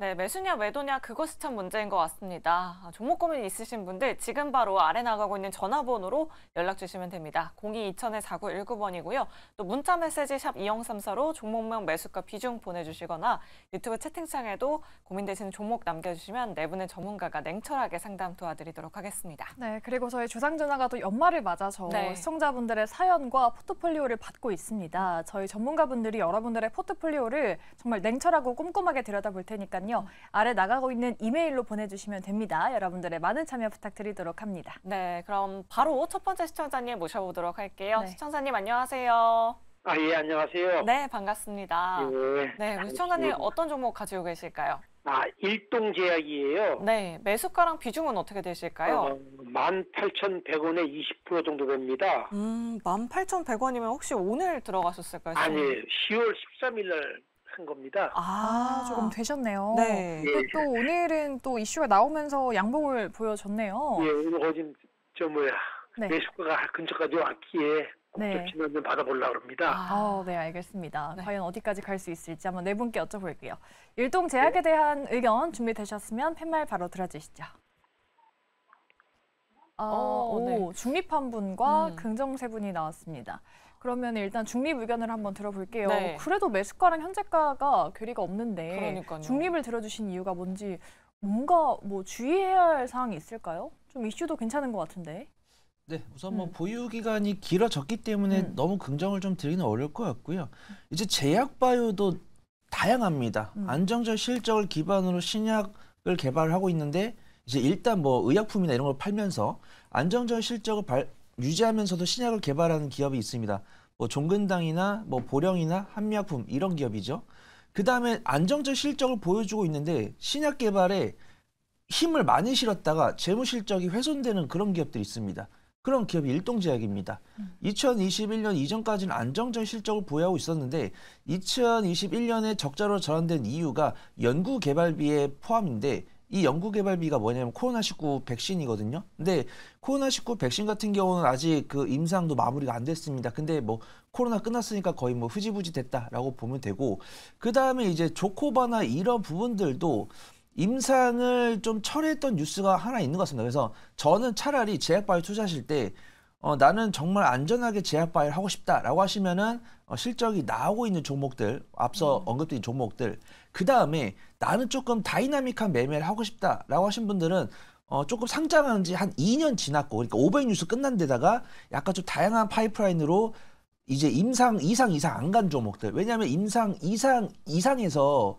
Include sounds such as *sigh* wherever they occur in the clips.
네, 매수냐 매도냐 그것이 참 문제인 것 같습니다. 아, 종목 고민 있으신 분들 지금 바로 아래 나가고 있는 전화번호로 연락 주시면 됩니다. 022000-4919번이고요. 또 문자 메시지 샵 2034로 종목명 매수가 비중 보내주시거나 유튜브 채팅창에도 고민되시는 종목 남겨주시면 네 분의 전문가가 냉철하게 상담 도와드리도록 하겠습니다. 네, 그리고 저희 주상전화가 또 연말을 맞아서 네. 시청자분들의 사연과 포트폴리오를 받고 있습니다. 저희 전문가분들이 여러분들의 포트폴리오를 정말 냉철하고 꼼꼼하게 들여다볼 테니까 문자는요. 아래 나가고 있는 이메일로 보내주시면 됩니다. 여러분들의 많은 참여 부탁드리도록 합니다. 네, 그럼 바로 첫 번째 시청자님 모셔보도록 할게요. 네. 시청자님 안녕하세요. 아, 예, 안녕하세요. 네, 반갑습니다. 예, 네, 시청자님 어떤 종목 가지고 계실까요? 아, 일동제약이에요. 네, 매수가랑 비중은 어떻게 되실까요? 어, 18,100원에 20% 정도 됩니다. 음, 18,100원이면 혹시 오늘 들어가셨을까요? 아니, 10월 13일 날 같은 겁니다. 아, 조금 되셨네요. 네. 예. 또 예. 오늘은 또 이슈가 나오면서 양복을 보여줬네요. 예, 오늘 어진 저 뭐야 네. 매수가가 근처까지 왔기에 네. 지난 좀 받아보려고 합니다. 아, 아, 네, 알겠습니다. 네. 과연 어디까지 갈 수 있을지 한번 네 분께 여쭤볼게요. 일동 네. 제약에 대한 의견 준비되셨으면 팻말 바로 들어주시죠. 아, 어, 네. 오, 네. 중립한 분과 음. 긍정 세 분이 나왔습니다. 그러면 일단 중립 의견을 한번 들어볼게요. 네. 그래도 매수가랑 현재가가 괴리가 없는데 그러니까요. 중립을 들어주신 이유가 뭔지 뭔가 뭐 주의해야 할 사항이 있을까요? 좀 이슈도 괜찮은 것 같은데. 네, 우선 뭐 음. 보유 기간이 길어졌기 때문에 음. 너무 긍정을 좀 드리는 어려울 것 같고요. 이제 제약 바이오도 다양합니다. 음. 안정적 실적을 기반으로 신약을 개발하고 있는데 이제 일단 뭐 의약품이나 이런 걸 팔면서 안정적 실적을 발, 유지하면서도 신약을 개발하는 기업이 있습니다. 뭐 종근당이나 뭐 보령이나 한미약품 이런 기업이죠. 그 다음에 안정적 실적을 보여주고 있는데 신약 개발에 힘을 많이 실었다가 재무 실적이 훼손되는 그런 기업들이 있습니다. 그런 기업이 일동제약입니다. 음. 2021년 이전까지는 안정적 실적을 보유하고 있었는데 2021년에 적자로 전환된 이유가 연구 개발비의 포함인데 이 연구개발비가 뭐냐면 코로나19 백신이거든요. 근데 코로나19 백신 같은 경우는 아직 그 임상도 마무리가 안 됐습니다. 근데 뭐 코로나 끝났으니까 거의 뭐 흐지부지 됐다라고 보면 되고 그 다음에 이제 조코바나 이런 부분들도 임상을 좀 철회했던 뉴스가 하나 있는 것 같습니다. 그래서 저는 차라리 제약바이 투자하실 때 어, 나는 정말 안전하게 제약바이오 하고 싶다라고 하시면은 어, 실적이 나오고 있는 종목들 앞서 음. 언급된 종목들 그 다음에 나는 조금 다이나믹한 매매를 하고 싶다라고 하신 분들은 어, 조금 상장한 지한 2년 지났고, 그러니까 500뉴스 끝난 데다가 약간 좀 다양한 파이프라인으로 이제 임상, 이상, 이상 안 간 종목들. 왜냐하면 임상, 이상, 이상에서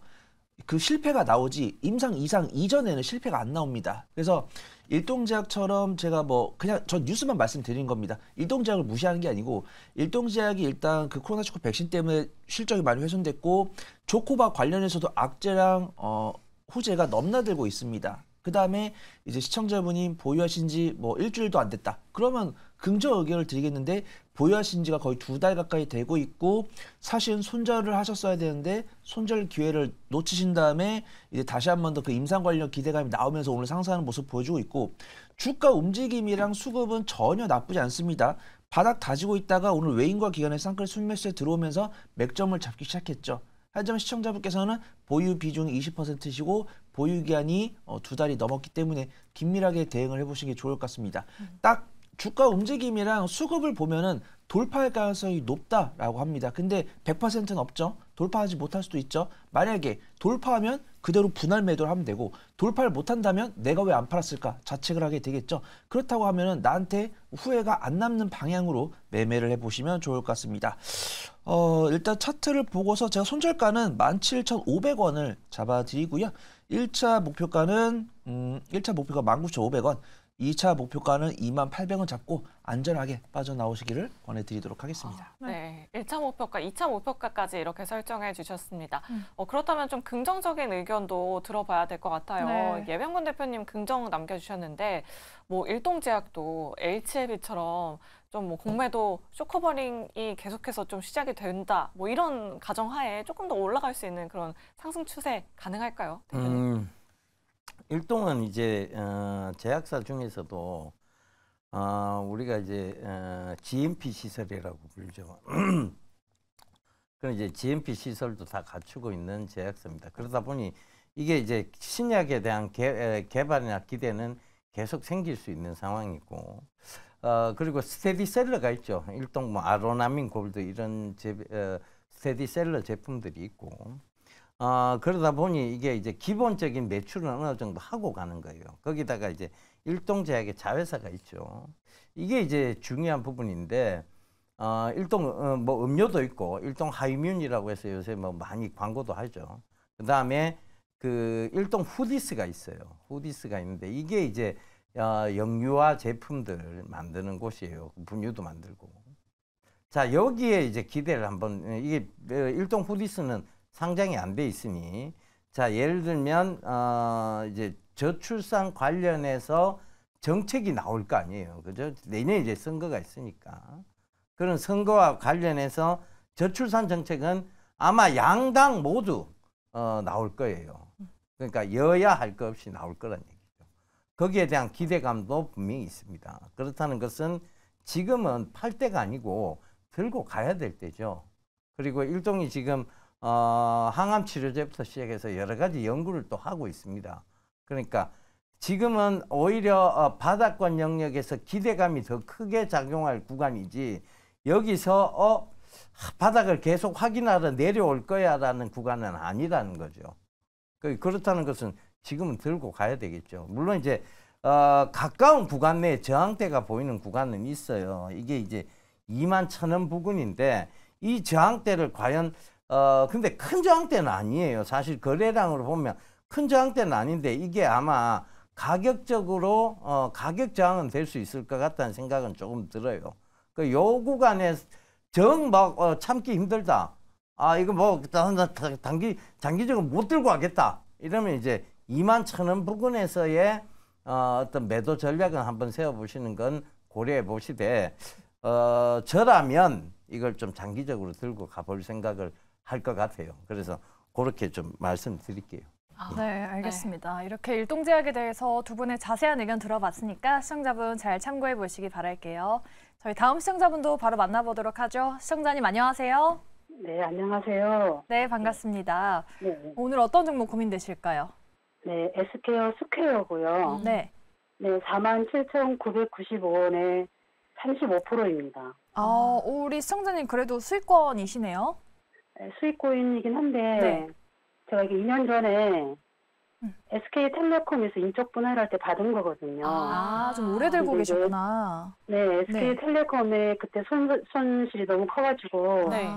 그 실패가 나오지 임상, 이상 이전에는 실패가 안 나옵니다. 그래서 일동제약처럼 제가 뭐 그냥 전 뉴스만 말씀드린 겁니다. 일동제약을 무시하는 게 아니고 일동제약이 일단 그 코로나 19 백신 때문에 실적이 많이 훼손됐고 조코바 관련해서도 악재랑 어 호재가 넘나들고 있습니다. 그 다음에 이제 시청자분이 보유하신 지 뭐 일주일도 안 됐다. 그러면 긍정 의견을 드리겠는데 보유하신 지가 거의 두 달 가까이 되고 있고 사실은 손절을 하셨어야 되는데 손절 기회를 놓치신 다음에 이제 다시 한 번 더 그 임상 관련 기대감이 나오면서 오늘 상승하는 모습 보여주고 있고 주가 움직임이랑 수급은 전혀 나쁘지 않습니다. 바닥 다지고 있다가 오늘 외인과 기관의 쌍클 순매수에 들어오면서 맥점을 잡기 시작했죠. 하지만 시청자분께서는 보유 비중이 20%이시고 보유 기한이 어, 두 달이 넘었기 때문에 긴밀하게 대응을 해보시는 게 좋을 것 같습니다. 음. 딱 주가 움직임이랑 수급을 보면은 돌파할 가능성이 높다라고 합니다. 근데 100%는 없죠. 돌파하지 못할 수도 있죠. 만약에 돌파하면 그대로 분할 매도를 하면 되고 돌파를 못한다면 내가 왜 안 팔았을까 자책을 하게 되겠죠. 그렇다고 하면은 나한테 후회가 안 남는 방향으로 매매를 해보시면 좋을 것 같습니다. 어, 일단 차트를 보고서 제가 손절가는 17,500원을 잡아드리고요. 1차 목표가는 음, 1차 목표가 19,500원, 2차 목표가는 2 8 0 0원 잡고 안전하게 빠져나오시기를 권해드리도록 하겠습니다. 아, 네. 네, 1차 목표가, 2차 목표가까지 이렇게 설정해 주셨습니다. 음. 어, 그렇다면 좀 긍정적인 의견도 들어봐야 될 것 같아요. 네. 예명군 대표님 긍정 남겨주셨는데 뭐 일동제약도 HLB처럼 좀 뭐 공매도 쇼커버링이 계속해서 좀 시작이 된다 뭐 이런 가정하에 조금 더 올라갈 수 있는 그런 상승 추세 가능할까요? 대표님? 음, 일동은 이제 어, 제약사 중에서도 어, 우리가 이제 어, GMP 시설이라고 불죠. *clears throat* 그럼 이제 GMP 시설도 다 갖추고 있는 제약사입니다. 그러다 보니 이게 이제 신약에 대한 개, 개발이나 기대는 계속 생길 수 있는 상황이고 어, 그리고 스테디셀러가 있죠. 일동 뭐 아로나민 골드 이런 제, 어, 스테디셀러 제품들이 있고 아, 그러다 보니 이게 이제 기본적인 매출은 어느 정도 하고 가는 거예요. 거기다가 이제 일동제약의 자회사가 있죠. 이게 이제 중요한 부분인데 어, 일동 어, 뭐 음료도 있고 일동 하이뮨이라고 해서 요새 뭐 많이 광고도 하죠. 그다음에 그 일동 후디스가 있어요. 후디스가 있는데 이게 이제 어, 영유아 제품들 만드는 곳이에요. 그 분유도 만들고. 자 여기에 이제 기대를 한번 어, 이게 어, 일동 후디스는 상장이 안 돼 있으니 자 예를 들면 어, 이제 저출산 관련해서 정책이 나올 거 아니에요. 그죠? 내년에 이제 선거가 있으니까. 그런 선거와 관련해서 저출산 정책은 아마 양당 모두 어, 나올 거예요. 그러니까 여야 할 것 없이 나올 거란 얘기죠. 거기에 대한 기대감도 분명히 있습니다. 그렇다는 것은 지금은 팔 때가 아니고 들고 가야 될 때죠. 그리고 일종의 지금 어, 항암 치료제부터 시작해서 여러 가지 연구를 또 하고 있습니다. 그러니까 지금은 오히려 어, 바닥권 영역에서 기대감이 더 크게 작용할 구간이지 여기서 어 바닥을 계속 확인하러 내려올 거야라는 구간은 아니라는 거죠. 그, 그렇다는 것은 지금은 들고 가야 되겠죠. 물론 이제 어, 가까운 구간 내에 저항대가 보이는 구간은 있어요. 이게 이제 2만 천원 부근인데 이 저항대를 과연 어, 근데 큰저항때는 아니에요. 사실 거래량으로 보면 큰저항때는 아닌데 이게 아마 가격적으로 어, 가격 저항은 될 수 있을 것 같다는 생각은 조금 들어요. 그 요 구간에 정막 어, 참기 힘들다. 아 이거 뭐 단기 장기적으로 못 들고 가겠다. 이러면 이제 2만 천 원 부근에서의 어, 어떤 매도 전략은 한번 세워보시는 건 고려해 보시되 어, 저라면 이걸 좀 장기적으로 들고 가볼 생각을 할것 같아요. 그래서 그렇게 좀 말씀드릴게요. 아, 예. 네, 알겠습니다. 네. 이렇게 일동제약에 대해서 두 분의 자세한 의견 들어봤으니까 시청자분 잘 참고해 보시기 바랄게요. 저희 다음 시청자분도 바로 만나보도록 하죠. 시청자님 안녕하세요. 네, 안녕하세요. 네, 반갑습니다. 네. 오늘 어떤 종목 고민되실까요? 네, 에케어 스퀘어고요. 네. 네, 47,995원에 35%입니다. 아, 우리 시청자님 그래도 수익권이시네요. 수익고인이긴 한데 네. 제가 이게 2년 전에 음. SK텔레콤에서 인적 분할할 때 받은 거거든요. 아, 좀 오래 아, 들고 계셨구나. 네, SK텔레콤에 네. 그때 손, 손실이 너무 커가지고 네. 네.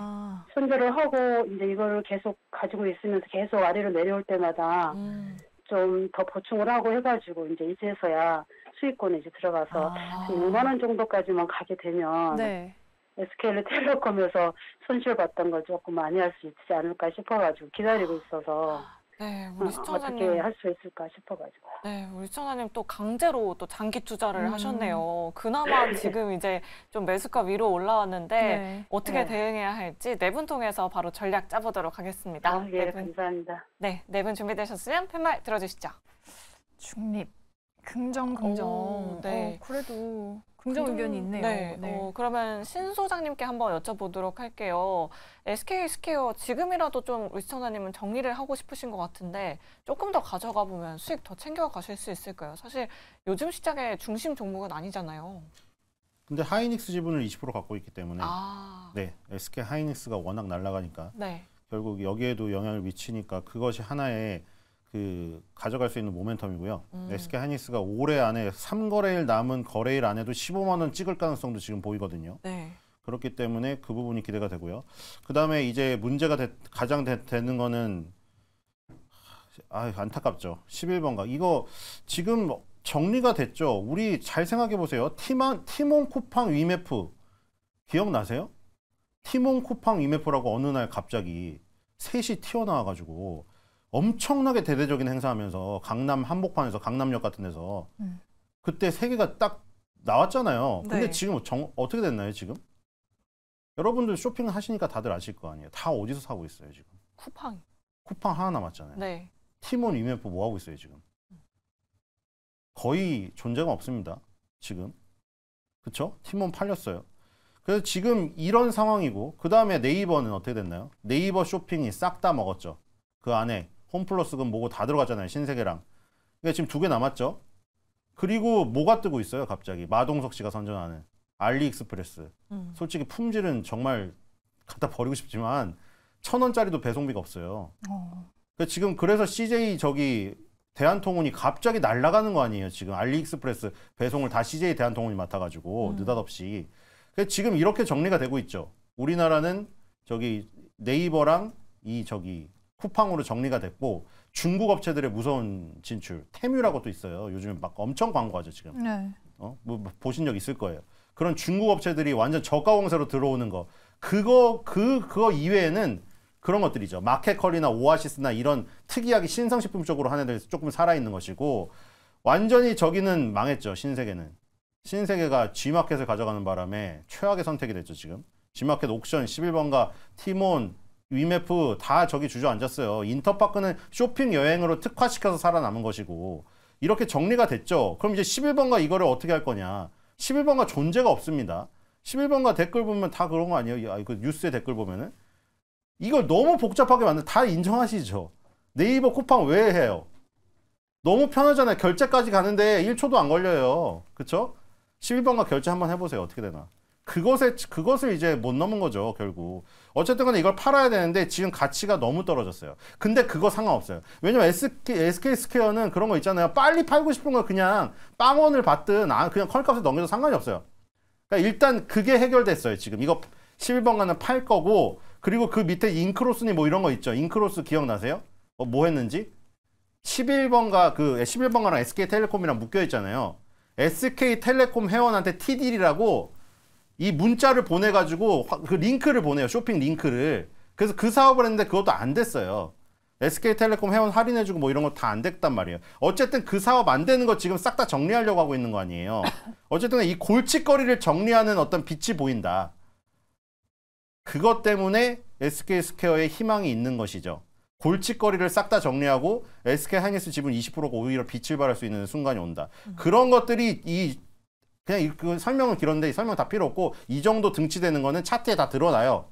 손절을 하고 이제 이거를 계속 가지고 있으면서 계속 아래로 내려올 때마다 음. 좀더 보충을 하고 해가지고 이제 이제서야 수익권에 이제 들어가서 아. 5만 원 정도까지만 가게 되면 네. SK는 텔레콤에서 손실봤던 걸 조금 많이 할 수 있지 않을까 싶어가지고 기다리고 있어서 네, 우리 어, 시청자님 어떻게 할 수 있을까 싶어가지고. 네, 우리 시청자님 또 강제로 또 장기 투자를 음. 하셨네요. 그나마 *laughs* 지금 이제 좀 매수가 위로 올라왔는데 네. 어떻게 네. 대응해야 할지 네 분 통해서 바로 전략 짜보도록 하겠습니다. 아, 예, 네 분. 감사합니다. 네, 네 분 준비되셨으면 팻말 들어주시죠. 중립, 긍정, 긍정. 오, 네, 어, 그래도 긍정 의견이 음, 있네요. 네. 네. 어, 그러면 신 소장님께 한번 여쭤보도록 할게요. SK 스퀘어 지금이라도 좀 리스터나님은 정리를 하고 싶으신 것 같은데 조금 더 가져가 보면 수익 더 챙겨 가실 수 있을까요? 사실 요즘 시장의 중심 종목은 아니잖아요. 근데 하이닉스 지분을 20% 갖고 있기 때문에 아. 네 SK 하이닉스가 워낙 날아가니까 네. 결국 여기에도 영향을 미치니까 그것이 하나의 그 가져갈 수 있는 모멘텀이고요. 음. SK 하이닉스가 올해 안에 3거래일 남은 거래일 안에도 15만 원 찍을 가능성도 지금 보이거든요. 네. 그렇기 때문에 그 부분이 기대가 되고요. 그다음에 이제 문제가 되, 가장 되, 되는 거는 아 안타깝죠. 11번가 이거 지금 정리가 됐죠. 우리 잘 생각해 보세요. 티만 티몬 쿠팡 위메프 기억나세요? 티몬 쿠팡 위메프라고 어느 날 갑자기 셋이 튀어나와가지고 엄청나게 대대적인 행사하면서 강남 한복판에서 강남역 같은 데서 음. 그때 세계가딱 나왔잖아요. 근데 네. 지금 정, 어떻게 됐나요 지금? 여러분들 쇼핑 하시니까 다들 아실 거 아니에요. 다 어디서 사고 있어요 지금? 쿠팡. 쿠팡 하나 남았잖아요. 네. 티몬 위메프 뭐 하고 있어요 지금? 거의 존재가 없습니다. 지금. 그쵸? 팀원 팔렸어요. 그래서 지금 이런 상황이고 그 다음에 네이버는 어떻게 됐나요? 네이버 쇼핑이 싹 다 먹었죠. 그 안에 홈플러스금 뭐고 다 들어갔잖아요. 신세계랑. 그러니까 지금 두 개 남았죠. 그리고 뭐가 뜨고 있어요, 갑자기. 마동석 씨가 선전하는 알리익스프레스. 음. 솔직히 품질은 정말 갖다 버리고 싶지만 천 원짜리도 배송비가 없어요. 어. 그러니까 지금 그래서 CJ 저기 대한통운이 갑자기 날아가는 거 아니에요, 지금. 알리익스프레스 배송을 다 CJ 대한통운이 맡아 가지고 음. 느닷없이. 그러니까 지금 이렇게 정리가 되고 있죠. 우리나라는 저기 네이버랑 이 저기 쿠팡으로 정리가 됐고 중국 업체들의 무서운 진출 테뮤라고 또 있어요. 요즘에 막 엄청 광고하죠 지금. 네. 어? 뭐, 뭐 보신 적 있을 거예요. 그런 중국 업체들이 완전 저가 공세로 들어오는 거 그거 그 그거 이외에는 그런 것들이죠. 마켓컬리나 오아시스나 이런 특이하게 신상식품 쪽으로 하는 애들 조금 살아있는 것이고 완전히 저기는 망했죠. 신세계는. 신세계가 G마켓을 가져가는 바람에 최악의 선택이 됐죠. 지금. G마켓 옥션 11번가 티몬 위메프 다 저기 주저앉았어요. 인터파크는 쇼핑 여행으로 특화시켜서 살아남은 것이고 이렇게 정리가 됐죠. 그럼 이제 11번가 이거를 어떻게 할 거냐. 11번가 존재가 없습니다. 11번가 댓글 보면 다 그런 거 아니에요? 아, 이거 그 뉴스에 댓글 보면은. 이걸 너무 복잡하게 만든 다 인정하시죠. 네이버 쿠팡 왜 해요? 너무 편하잖아요. 결제까지 가는데 1초도 안 걸려요. 그쵸? 11번가 결제 한번 해보세요. 어떻게 되나. 그것에, 그것을 이제 못 넘은 거죠. 결국. 어쨌든 간에 이걸 팔아야 되는데 지금 가치가 너무 떨어졌어요. 근데 그거 상관없어요. 왜냐면 SK, SK 스퀘어는 그런 거 있잖아요. 빨리 팔고 싶은 거 그냥 빵원을 받든 아, 그냥 컬값에 넘겨도 상관이 없어요. 그러니까 일단 그게 해결됐어요. 지금 이거 11번가는 팔 거고 그리고 그 밑에 인크로스니 뭐 이런 거 있죠. 인크로스 기억나세요? 어, 뭐 했는지? 11번가 그 11번가랑 예, SK텔레콤이랑 묶여 있잖아요. SK텔레콤 회원한테 TD라고 이 문자를 보내가지고 그 링크를 보내요. 쇼핑 링크를. 그래서 그 사업을 했는데 그것도 안 됐어요. SK텔레콤 회원 할인해주고 뭐 이런 거 다 안 됐단 말이에요. 어쨌든 그 사업 안 되는 거 지금 싹 다 정리하려고 하고 있는 거 아니에요. 어쨌든 이 골칫거리를 정리하는 어떤 빛이 보인다. 그것 때문에 SK 스퀘어에 희망이 있는 것이죠. 골칫거리를 싹 다 정리하고 SK 하이닉스 지분 20%가 오히려 빛을 발할 수 있는 순간이 온다. 음. 그런 것들이 이 그냥 이 그 설명은 길었는데 설명 다 필요 없고 이 정도 등치되는 거는 차트에 다 드러나요.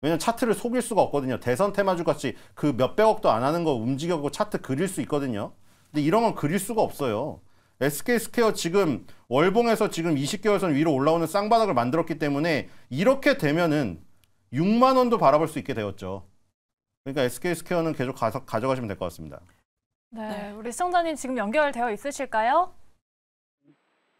왜냐면 차트를 속일 수가 없거든요. 대선 테마주 같이 그 몇백억도 안 하는 거 움직여고 차트 그릴 수 있거든요. 근데 이런 건 그릴 수가 없어요. SK 스퀘어 지금 월봉에서 지금 20개월선 위로 올라오는 쌍바닥을 만들었기 때문에 이렇게 되면은 6만 원도 바라볼 수 있게 되었죠. 그러니까 SK 스퀘어는 계속 가서 가져가시면 될 것 같습니다. 네. 네, 우리 시청자님 지금 연결되어 있으실까요?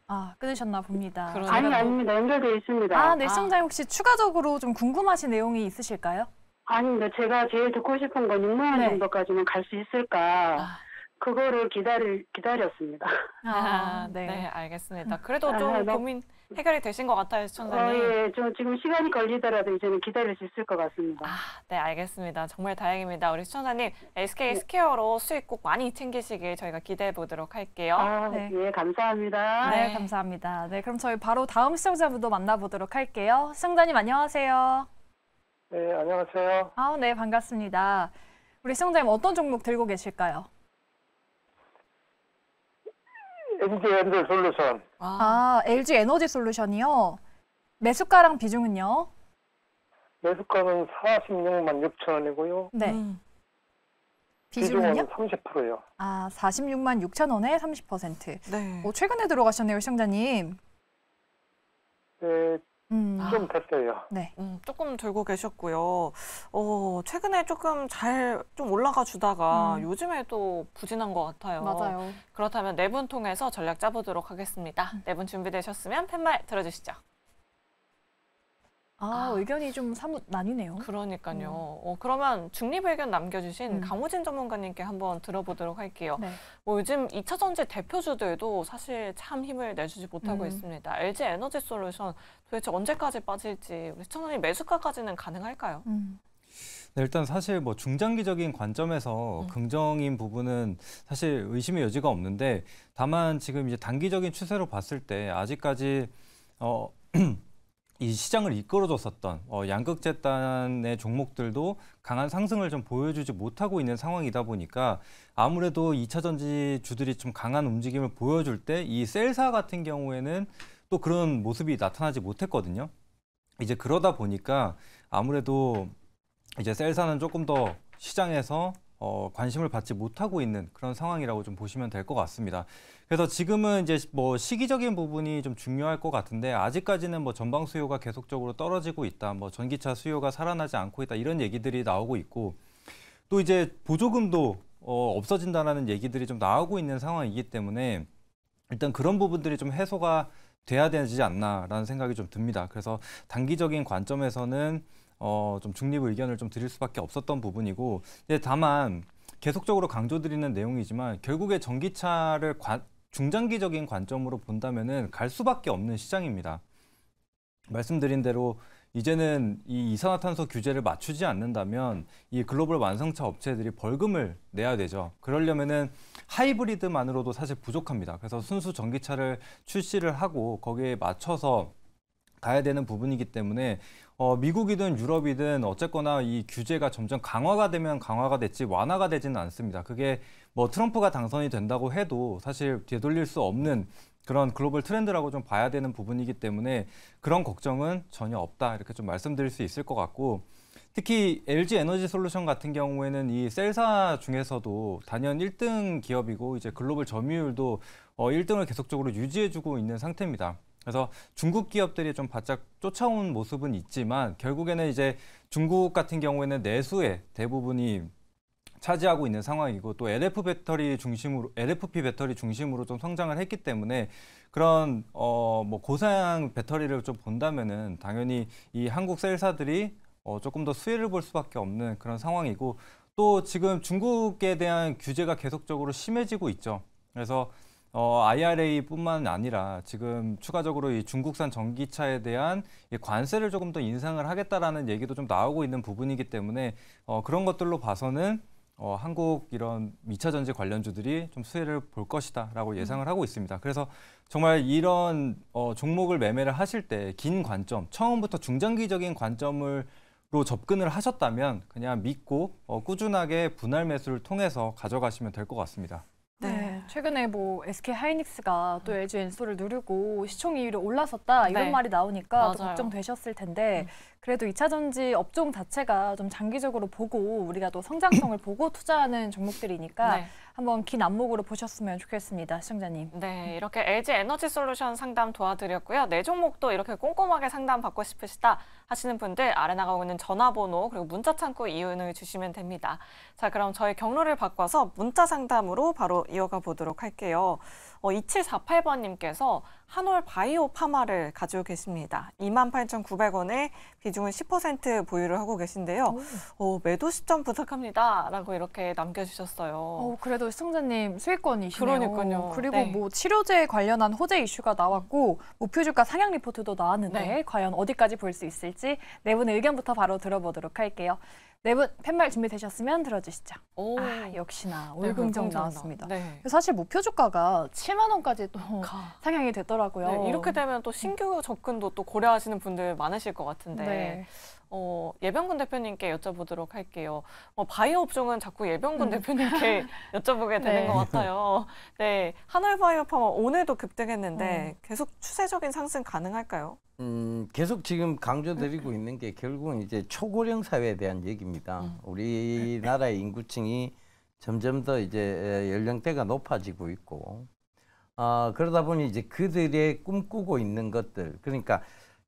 아, 끊으셨나 봅니다. 아니, 아닙니다. 연결되 있습니다. 아, 네, 아. 시청자님 혹시 추가적으로 좀 궁금하신 내용이 있으실까요? 아닙니다. 제가 제일 듣고 싶은 건 6만 원 네. 정도까지는 갈 수 있을까? 아, 그거를 기다릴 기다렸습니다. 아, 아, 네, 네 알겠습니다. 음. 그래도 아, 좀 아, 고민 해결이 되신 것 같아요, 시청자님. 어, 예, 좀 지금 시간이 걸리더라도 이제는 기다릴 수 있을 것 같습니다. 아, 네, 알겠습니다. 정말 다행입니다. 우리 시청자님 SK 네. 스퀘어로 수익 꼭 많이 챙기시길 저희가 기대해 보도록 할게요. 아, 네, 예, 감사합니다. 네, 네, 감사합니다. 네, 그럼 저희 바로 다음 시청자분도 만나보도록 할게요. 시청자님 안녕하세요. 네, 안녕하세요. 아, 네, 반갑습니다. 우리 시청자님 어떤 종목 들고 계실까요? LG 에너지 솔루션. 아, 아 LG 에너지 솔루션이요. 매수가랑 비중은요? 매수가는 46만 6천 원이고요. 네. 음. 비중은요? 3 0요 아, 46만 6천 원에 30%. 네. 뭐 최근에 들어가셨네요, 시청자님. 네, 음. 좀 됐어요. 네. 음, 조금 들고 계셨고요. 어, 최근에 조금 잘 좀 올라가 주다가 음. 요즘에 또 부진한 것 같아요. 맞아요. 그렇다면 네 분 통해서 전략 짜보도록 하겠습니다. 네 분 준비되셨으면 팻말 들어주시죠. 아, 아, 의견이 좀 사뭇 나뉘네요. 그러니까요. 음. 어, 그러면 중립 의견 남겨주신 음. 강호진 전문가님께 한번 들어보도록 할게요. 네. 뭐 요즘 2차 전지 대표주들도 사실 참 힘을 내주지 못하고 음. 있습니다. LG 에너지 솔루션 도대체 언제까지 빠질지 시청자님 매수가까지는 가능할까요? 음. 네, 일단 사실 뭐 중장기적인 관점에서 음. 긍정인 부분은 사실 의심의 여지가 없는데 다만 지금 이제 단기적인 추세로 봤을 때 아직까지 어 *clears throat* 이 시장을 이끌어줬었던 어, 양극재단의 종목들도 강한 상승을 좀 보여주지 못하고 있는 상황이다 보니까 아무래도 2차 전지 주들이 좀 강한 움직임을 보여줄 때 이 셀사 같은 경우에는 또 그런 모습이 나타나지 못했거든요. 이제 그러다 보니까 아무래도 이제 셀사는 조금 더 시장에서 어, 관심을 받지 못하고 있는 그런 상황이라고 좀 보시면 될 것 같습니다. 그래서 지금은 이제 뭐 시기적인 부분이 좀 중요할 것 같은데 아직까지는 뭐 전방 수요가 계속적으로 떨어지고 있다, 뭐 전기차 수요가 살아나지 않고 있다 이런 얘기들이 나오고 있고 또 이제 보조금도 어, 없어진다라는 얘기들이 좀 나오고 있는 상황이기 때문에 일단 그런 부분들이 좀 해소가 돼야 되지 않나라는 생각이 좀 듭니다. 그래서 단기적인 관점에서는 어, 좀 중립 의견을 좀 드릴 수밖에 없었던 부분이고 이제 다만 계속적으로 강조드리는 내용이지만 결국에 전기차를 관, 중장기적인 관점으로 본다면갈 수밖에 없는 시장입니다. 말씀드린 대로 이제는 이 이산화탄소 규제를 맞추지 않는다면 이 글로벌 완성차 업체들이 벌금을 내야 되죠. 그러려면은 하이브리드만으로도 사실 부족합니다. 그래서 순수 전기차를 출시를 하고 거기에 맞춰서 가야 되는 부분이기 때문에 어, 미국이든 유럽이든 어쨌거나 이 규제가 점점 강화가 되면 강화가 됐지 완화가 되지는 않습니다. 그게 뭐 트럼프가 당선이 된다고 해도 사실 되돌릴 수 없는 그런 글로벌 트렌드라고 좀 봐야 되는 부분이기 때문에 그런 걱정은 전혀 없다 이렇게 좀 말씀드릴 수 있을 것 같고 특히 LG 에너지 솔루션 같은 경우에는 이 셀사 중에서도 단연 1등 기업이고 이제 글로벌 점유율도 어 1등을 계속적으로 유지해주고 있는 상태입니다. 그래서 중국 기업들이 좀 바짝 쫓아온 모습은 있지만 결국에는 이제 중국 같은 경우에는 내수에 대부분이 차지하고 있는 상황이고 또 LF 배터리 중심으로 LFP 배터리 중심으로 좀 성장을 했기 때문에 그런 어뭐 고사양 배터리를 좀 본다면은 당연히 이 한국 셀사들이 어 조금 더 수혜를 볼 수밖에 없는 그런 상황이고 또 지금 중국에 대한 규제가 계속적으로 심해지고 있죠. 그래서 어, IRA뿐만 아니라 지금 추가적으로 이 중국산 전기차에 대한 이 관세를 조금 더 인상을 하겠다라는 얘기도 좀 나오고 있는 부분이기 때문에 어, 그런 것들로 봐서는 어, 한국 이런 미차 전지 관련주들이 좀 수혜를 볼 것이다라고 음. 예상을 하고 있습니다. 그래서 정말 이런 어, 종목을 매매를 하실 때 긴 관점, 처음부터 중장기적인 관점으로 접근을 하셨다면 그냥 믿고 어, 꾸준하게 분할 매수를 통해서 가져가시면 될 것 같습니다. 최근에 뭐 SK 하이닉스가 또 음. LG 엔솔를 누르고 시총 2위로 올라섰다 이런 네. 말이 나오니까 또 걱정되셨을 텐데 음. 그래도 이차 전지 업종 자체가 좀 장기적으로 보고 우리가 또 성장성을 *clears throat* 보고 투자하는 종목들이니까 네. 한번 긴 안목으로 보셨으면 좋겠습니다. 시청자님. 네, 이렇게 LG 에너지 솔루션 상담 도와드렸고요. 내네 종목도 이렇게 꼼꼼하게 상담받고 싶으시다 하시는 분들 아래 나가고 있는 전화번호 그리고 문자 창고 이용을 주시면 됩니다. 자, 그럼 저희 경로를 바꿔서 문자 상담으로 바로 이어가 보도록 할게요. 어, 2748번님께서 한올 바이오 파마를 가지고 계십니다. 28,900원에 비중은 10% 보유를 하고 계신데요. 어, 매도 시점 부탁합니다. 라고 이렇게 남겨주셨어요. 어, 그래도 시청자님 수익권이시네요. 그러니까요. 그리고 네. 뭐 치료제 관련한 호재 이슈가 나왔고 목표주가 뭐 상향 리포트도 나왔는데 네. 과연 어디까지 볼 수 있을지 네 분의 의견부터 바로 들어보도록 할게요. 네분 팻말 준비되셨으면 들어주시죠. 오. 아, 역시나 올금정 네, 나왔습니다. 네. 사실 목표 주가가 7만 원까지 또 가. *laughs* 상향이 됐더라고요. 네, 이렇게 되면 또 신규 접근도 또 고려하시는 분들 많으실 것 같은데 네. 어, 예병군 대표님께 여쭤보도록 할게요. 어, 바이오 업종은 자꾸 예병군 음. 대표님께 *laughs* 여쭤보게 되는 네. 것 같아요. 네, 한올바이오 파마 오늘도 급등했는데 음. 계속 추세적인 상승 가능할까요? 음, 계속 지금 강조드리고 음. 있는 게 결국은 이제 초고령 사회에 대한 얘기입니다. 음. 우리나라의 인구층이 점점 더 이제 연령대가 높아지고 있고, 어, 그러다 보니 이제 그들의 꿈꾸고 있는 것들, 그러니까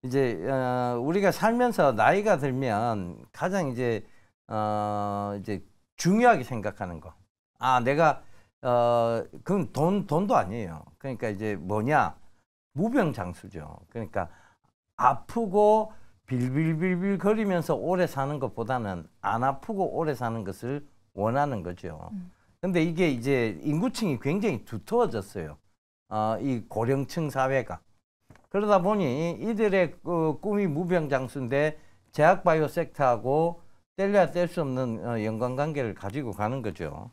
이제 어, 우리가 살면서 나이가 들면 가장 이제 어, 이제 중요하게 생각하는 거. 아, 내가 어, 그건 돈 돈도 아니에요. 그러니까 이제 뭐냐? 무병장수죠. 그러니까 아프고 빌빌빌빌 거리면서 오래 사는 것보다는 안 아프고 오래 사는 것을 원하는 거죠. 음. 근데 이게 이제 인구층이 굉장히 두터워졌어요. 어, 이 고령층 사회가. 그러다 보니 이들의 그 꿈이 무병장수인데 제약바이오 섹터하고 뗄려야 뗄 수 없는 어, 연관관계를 가지고 가는 거죠.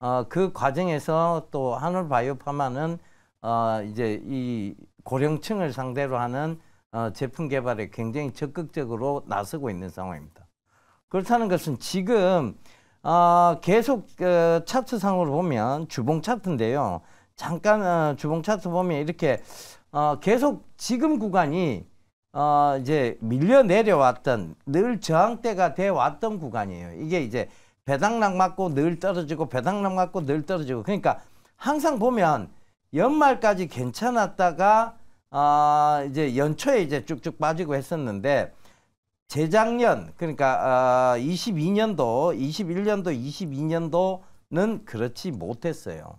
어, 그 과정에서 또 한올바이오파마는 어, 이제 이 고령층을 상대로 하는 어, 제품 개발에 굉장히 적극적으로 나서고 있는 상황입니다. 그렇다는 것은 지금 어, 계속 어, 차트상으로 보면 주봉 차트인데요. 잠깐 어, 주봉 차트 보면 이렇게 어, 계속 지금 구간이 어, 이제 밀려 내려왔던 늘 저항대가 돼 왔던 구간이에요. 이게 이제 배당락 맞고 늘 떨어지고 배당락 맞고 늘 떨어지고 그러니까 항상 보면 연말까지 괜찮았다가 아 어, 이제 연초에 이제 쭉쭉 빠지고 했었는데 재작년 그러니까 어, 22년도 21년도 22년도는 그렇지 못했어요.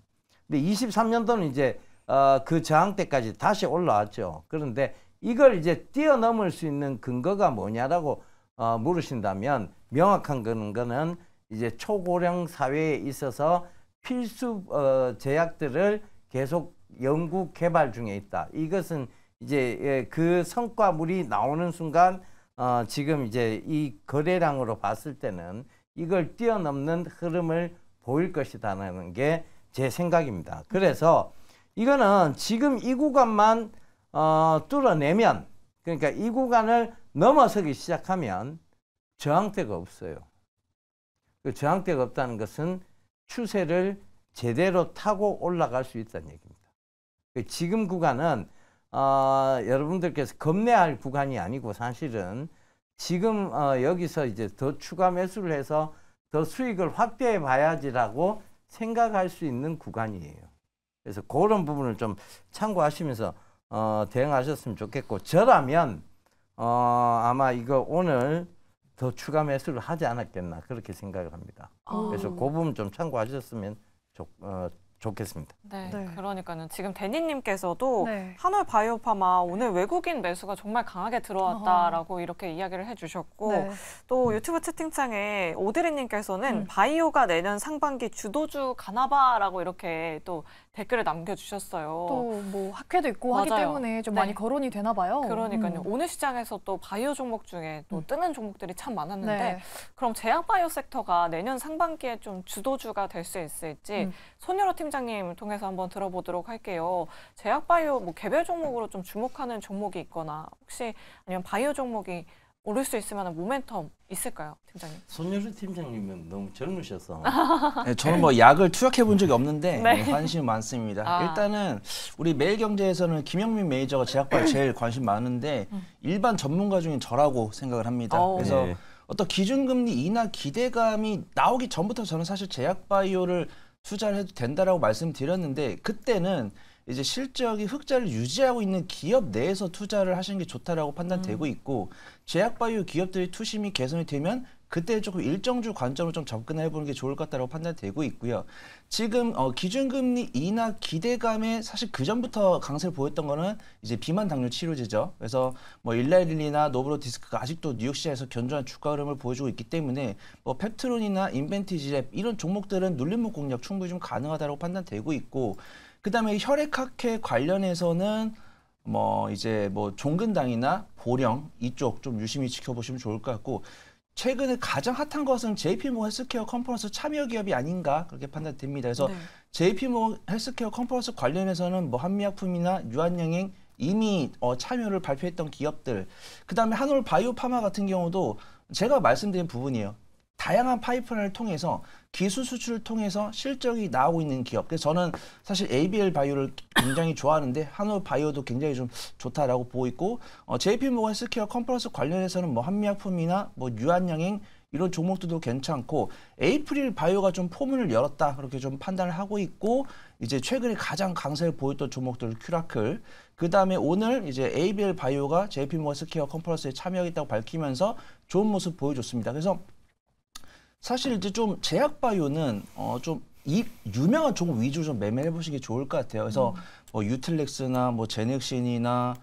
근데 23년도는 이제 어, 그 저항 때까지 다시 올라왔죠. 그런데 이걸 이제 뛰어넘을 수 있는 근거가 뭐냐라고 어, 물으신다면 명확한 거는 이제 초고령 사회에 있어서 필수 어, 제약들을 계속 연구 개발 중에 있다. 이것은 이제 예, 그 성과물이 나오는 순간 어, 지금 이제 이 거래량으로 봤을 때는 이걸 뛰어넘는 흐름을 보일 것이다라는 게 제 생각입니다. 그래서 이거는 지금 이 구간만 어, 뚫어내면 그러니까 이 구간을 넘어서기 시작하면 저항대가 없어요. 그 저항대가 없다는 것은 추세를 제대로 타고 올라갈 수 있다는 얘기입니다. 그 지금 구간은 어, 여러분들께서 겁내할 구간이 아니고 사실은 지금 어, 여기서 이제 더 추가 매수를 해서 더 수익을 확대해 봐야지라고 생각할 수 있는 구간이에요. 그래서 그런 부분을 좀 참고하시면서 어, 대응하셨으면 좋겠고 저라면 어, 아마 이거 오늘 더 추가 매수를 하지 않았겠나 그렇게 생각을 합니다. 아. 그래서 그 부분 좀 참고하셨으면 좋, 어, 좋겠습니다. 네, 네. 그러니까는 지금 대니님께서도 네. 한올 바이오파마 오늘 외국인 매수가 정말 강하게 들어왔다라고 어허. 아. 이렇게 이야기를 해주셨고 네. 또 음. 유튜브 채팅창에 오드리님께서는 음. 바이오가 내년 상반기 주도주 가나바라고 이렇게 또 댓글을 남겨주셨어요. 또 뭐 학회도 있고 맞아요. 하기 때문에 좀 네. 많이 거론이 되나 봐요. 그러니까요. 음. 오늘 시장에서 또 바이오 종목 중에 또 음. 뜨는 종목들이 참 많았는데 네. 그럼 제약 바이오 섹터가 내년 상반기에 좀 주도주가 될 수 있을지 음. 손여로 팀장님 통해서 한번 들어보도록 할게요. 제약 바이오 뭐 개별 종목으로 좀 주목하는 종목이 있거나 혹시 아니면 바이오 종목이 오를 수 있을 만한 모멘텀 있을까요, 팀장님? 손예주 팀장님은 너무 젊으셔서 *laughs* 네, 저는 뭐 약을 투약해 본 적이 없는데 네. 뭐 관심이 많습니다. 아. 일단은 우리 매일경제에서는 김영민 매니저가 제약발 *clears throat* 제일 관심 많은데 음. 일반 전문가 중인 저라고 생각을 합니다. 오. 그래서 네. 어떤 기준금리 인하 기대감이 나오기 전부터 저는 사실 제약바이오를 투자를 해도 된다라고 말씀드렸는데 그때는 이제 실적이 흑자를 유지하고 있는 기업 내에서 투자를 하시는 게 좋다라고 판단되고 음. 있고 제약바이오 기업들의 투심이 개선이 되면 그때 조금 일정주 관점으로 좀 접근해 보는 게 좋을 것 같다고 판단되고 있고요. 지금 어, 기준금리 인하 기대감에 사실 그 전부터 강세를 보였던 거는 이제 비만 당뇨 치료제죠. 그래서 뭐 일라릴리나 노브로디스크가 아직도 뉴욕시장에서 견조한 주가 흐름을 보여주고 있기 때문에 뭐 펩트론이나 인벤티지랩 이런 종목들은 눌림목 공략 충분히 좀 가능하다고 판단되고 있고 그다음에 혈액학회 관련해서는 뭐 이제 뭐 종근당이나 보령 이쪽 좀 유심히 지켜보시면 좋을 것 같고 최근에 가장 핫한 것은 JP모 헬스케어 컨퍼런스 참여 기업이 아닌가 그렇게 판단됩니다. 그래서 네. JP모 헬스케어 컨퍼런스 관련해서는 뭐 한미약품이나 유한여행 이미 어, 참여를 발표했던 기업들, 그 다음에 한올 바이오파마 같은 경우도 제가 말씀드린 부분이에요. 다양한 파이프라인을 통해서 기술 수출을 통해서 실적이 나오고 있는 기업. 그래서 저는 사실 ABL 바이오를 굉장히 좋아하는데 한우 바이오도 굉장히 좀 좋다라고 보고 있고 어, JP 모건 스퀘어 컴플러스 관련해서는 뭐 한미약품이나 뭐 유한양행 이런 종목들도 괜찮고 에이프릴 바이오가 좀 포문을 열었다 그렇게 좀 판단을 하고 있고 이제 최근에 가장 강세를 보였던 종목들 큐라클 그 다음에 오늘 이제 ABL 바이오가 JP모건스퀘어 컴플러스에 참여하겠다고 밝히면서 좋은 모습 보여줬습니다. 그래서 사실 이제 좀 제약 바이오는 어, 좀이 유명한 종 위주 좀 매매해 보시는게 좋을 것 같아요. 그래서 음. 뭐 유틸렉스나 뭐 제넥신이나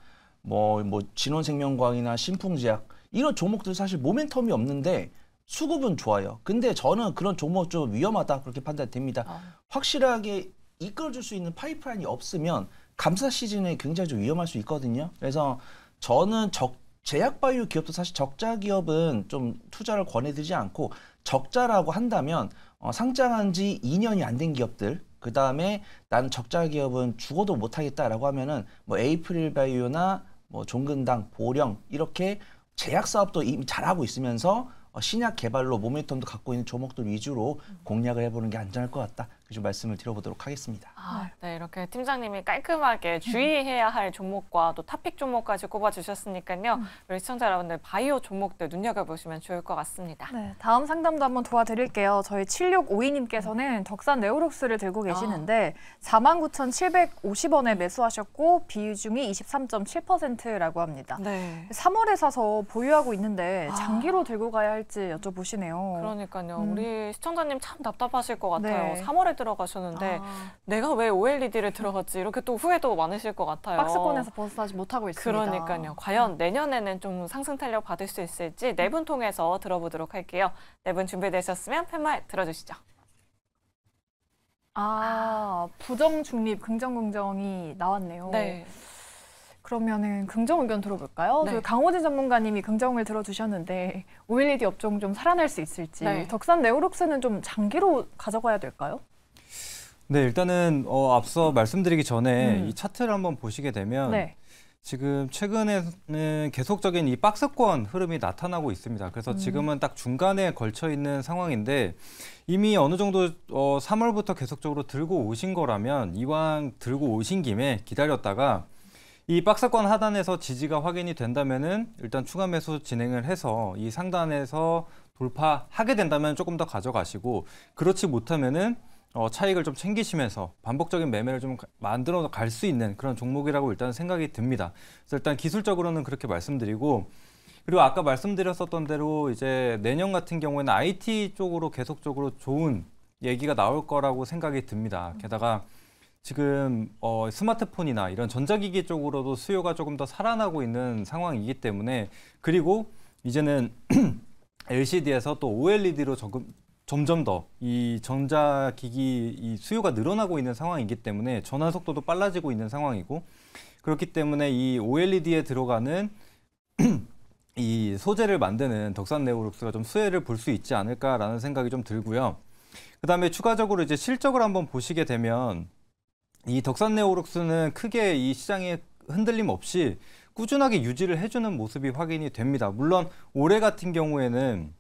뭐 뭐 진원생명과학이나 신풍제약 이런 종목들 사실 모멘텀이 없는데 수급은 좋아요. 근데 저는 그런 종목 좀 위험하다 그렇게 판단됩니다. 아. 확실하게 이끌어줄 수 있는 파이프라인이 없으면 감사 시즌에 굉장히 좀 위험할 수 있거든요. 그래서 저는 적 제약 바이오 기업도 사실 적자 기업은 좀 투자를 권해드리지 않고 적자라고 한다면 어, 상장한 지 2년이 안 된 기업들 그 다음에 난 적자 기업은 죽어도 못하겠다라고 하면은 뭐 에이프릴 바이오나 뭐 종근당, 보령 이렇게 제약 사업도 이미 잘하고 있으면서 어, 신약 개발로 모멘텀도 갖고 있는 조목들 위주로 공략을 해보는 게 안전할 것 같다. 좀 말씀을 드려보도록 하겠습니다. 아, 네, 이렇게 팀장님이 깔끔하게 주의해야 할 종목과 또 탑픽 종목까지 꼽아주셨으니까요. 음. 우리 시청자 여러분들 바이오 종목들 눈여겨보시면 좋을 것 같습니다. 네, 다음 상담도 한번 도와드릴게요. 저희 7652님께서는 덕산 네오록스를 들고 아. 계시는데 49,750원에 매수하셨고 비중이 23.7%라고 합니다. 네. 3월에 사서 보유하고 있는데 아. 장기로 들고 가야 할지 여쭤보시네요. 그러니까요. 음. 우리 시청자님 참 답답하실 것 같아요. 네. 3월에 들어가셨는데 아. 내가 왜 OLED를 들어갔지 이렇게 또 후회도 많으실 것 같아요. 박스권에서 벗어나지 못하고 있습니다. 그러니까요. 과연 음. 내년에는 좀 상승 탄력 받을 수 있을지 네 분 통해서 들어보도록 할게요. 네 분 준비되셨으면 팬말 들어주시죠. 아, 부정 중립, 긍정 긍정이 나왔네요. 네. 그러면은 긍정 의견 들어볼까요? 네. 강호진 전문가님이 긍정을 들어주셨는데 OLED 업종 좀 살아날 수 있을지 네. 덕산 네오룩스는 좀 장기로 가져가야 될까요? 네, 일단은 어, 앞서 말씀드리기 전에 음. 이 차트를 한번 보시게 되면 네. 지금 최근에는 계속적인 이 박스권 흐름이 나타나고 있습니다. 그래서 음. 지금은 딱 중간에 걸쳐 있는 상황인데 이미 어느 정도 어, 3월부터 계속적으로 들고 오신 거라면 이왕 들고 오신 김에 기다렸다가 이 박스권 하단에서 지지가 확인이 된다면은 일단 추가 매수 진행을 해서 이 상단에서 돌파하게 된다면 조금 더 가져가시고 그렇지 못하면은 어, 차익을 좀 챙기시면서 반복적인 매매를 좀 만들어 갈 수 있는 그런 종목이라고 일단 생각이 듭니다. 그래서 일단 기술적으로는 그렇게 말씀드리고 그리고 아까 말씀드렸었던 대로 이제 내년 같은 경우에는 IT 쪽으로 계속적으로 좋은 얘기가 나올 거라고 생각이 듭니다. 음. 게다가 지금 어, 스마트폰이나 이런 전자기기 쪽으로도 수요가 조금 더 살아나고 있는 상황이기 때문에 그리고 이제는 *clears throat* LCD에서 또 OLED로 적응, 점점 더 이 전자기기 이 수요가 늘어나고 있는 상황이기 때문에 전환 속도도 빨라지고 있는 상황이고 그렇기 때문에 이 OLED에 들어가는 *clears throat* 이 소재를 만드는 덕산 네오룩스가 좀 수혜를 볼 수 있지 않을까라는 생각이 좀 들고요. 그 다음에 추가적으로 이제 실적을 한번 보시게 되면 이 덕산 네오룩스는 크게 이 시장에 흔들림 없이 꾸준하게 유지를 해주는 모습이 확인이 됩니다. 물론 올해 같은 경우에는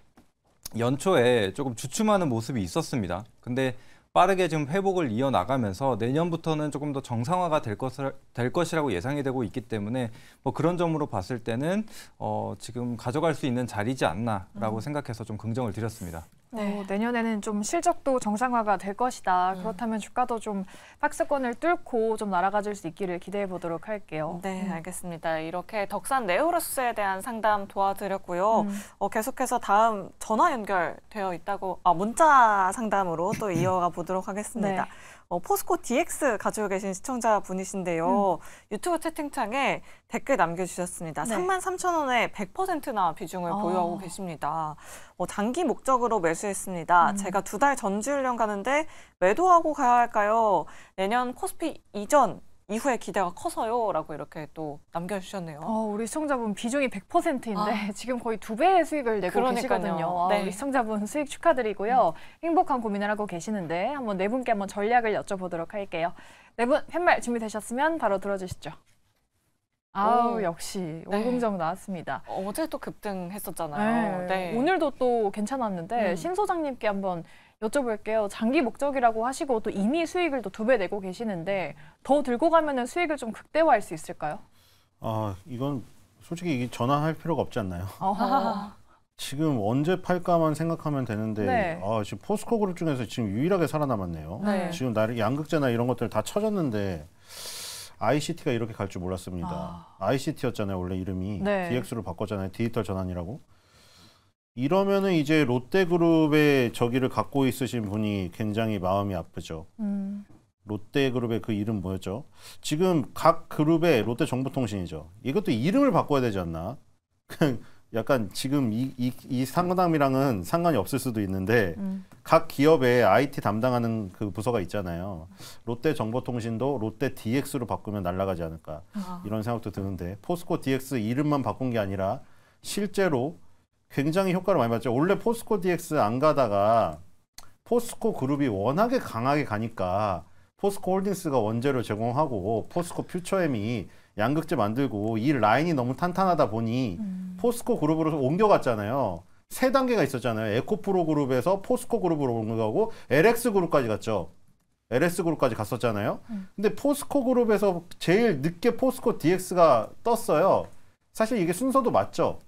연초에 조금 주춤하는 모습이 있었습니다. 근데 빠르게 지금 회복을 이어나가면서 내년부터는 조금 더 정상화가 될, 것을, 될 것이라고 예상이 되고 있기 때문에 뭐 그런 점으로 봤을 때는 어, 지금 가져갈 수 있는 자리지 않나라고 음. 생각해서 좀 긍정을 드렸습니다. 어, 네. 어, 내년에는 좀 실적도 정상화가 될 것이다. 음. 그렇다면 주가도 좀 박스권을 뚫고 좀 날아가질 수 있기를 기대해 보도록 할게요. 네, 음. 알겠습니다. 이렇게 덕산 네오로스에 대한 상담 도와드렸고요. 음. 어, 계속해서 다음 전화 연결되어 있다고 아, 문자 상담으로 또 이어가 보도록 하겠습니다. 네. 어, 포스코 DX 가지고 계신 시청자 분이신데요. 음. 유튜브 채팅창에 댓글 남겨주셨습니다. 네. 3만 3천 원에 100%나 비중을 아. 보유하고 계십니다. 어, 뭐, 장기 목적으로 매수했습니다. 음. 제가 두 달 전지훈련 가는데 매도하고 가야 할까요? 내년 코스피 이전 이후에 기대가 커서요 라고 이렇게 또 남겨주셨네요. 어, 우리 시청자분 비중이 100%인데 아. *laughs* 지금 거의 두 배의 수익을 내고 그러니까요. 계시거든요. 어, 네. 우리 시청자분 수익 축하드리고요. 음. 행복한 고민을 하고 계시는데 한번 네 분께 한번 전략을 여쭤보도록 할게요. 네분 팻말 준비되셨으면 바로 들어주시죠. 아우 오. 역시 오금정 네. 나왔습니다. 어제 또 급등했었잖아요. 네. 네. 오늘도 또 괜찮았는데 음. 신 소장님께 한번 여쭤볼게요. 장기 목적이라고 하시고 또 이미 수익을 또두배 내고 계시는데 더 들고 가면은 수익을 좀 극대화할 수 있을까요? 아 이건 솔직히 전화할 필요가 없지 않나요? *laughs* 아. 지금 언제 팔까만 생각하면 되는데 네. 아, 지금 포스코 그룹 중에서 지금 유일하게 살아남았네요. 네. 지금 나를 양극재나 이런 것들 다 쳐졌는데 ICT가 이렇게 갈 줄 몰랐습니다. 아. ICT였잖아요 원래 이름이 네. DX로 바꿨잖아요 디지털 전환이라고. 이러면은 이제 롯데그룹의 저기를 갖고 있으신 분이 굉장히 마음이 아프죠. 음. 롯데그룹의 그 이름 뭐였죠? 지금 각 그룹의 롯데정보통신이죠. 이것도 이름을 바꿔야 되지 않나? *laughs* 약간 지금 이, 이, 이 상담이랑은 상관이 없을 수도 있는데 음. 각 기업에 IT 담당하는 그 부서가 있잖아요. 롯데 정보통신도 롯데 DX로 바꾸면 날아가지 않을까 아. 이런 생각도 드는데 포스코 DX 이름만 바꾼 게 아니라 실제로 굉장히 효과를 많이 봤죠. 원래 포스코 DX 안 가다가 포스코 그룹이 워낙에 강하게 가니까 포스코 홀딩스가 원재료 제공하고 포스코 퓨처엠이 양극재 만들고 이 라인이 너무 탄탄하다 보니 음. 포스코 그룹으로 옮겨갔잖아요. 세 단계가 있었잖아요. 에코프로 그룹에서 포스코 그룹으로 옮겨가고 LX 그룹까지 갔죠. LS 그룹까지 갔었잖아요. 음. 근데 포스코 그룹에서 제일 늦게 포스코 DX가 떴어요. 사실 이게 순서도 맞죠.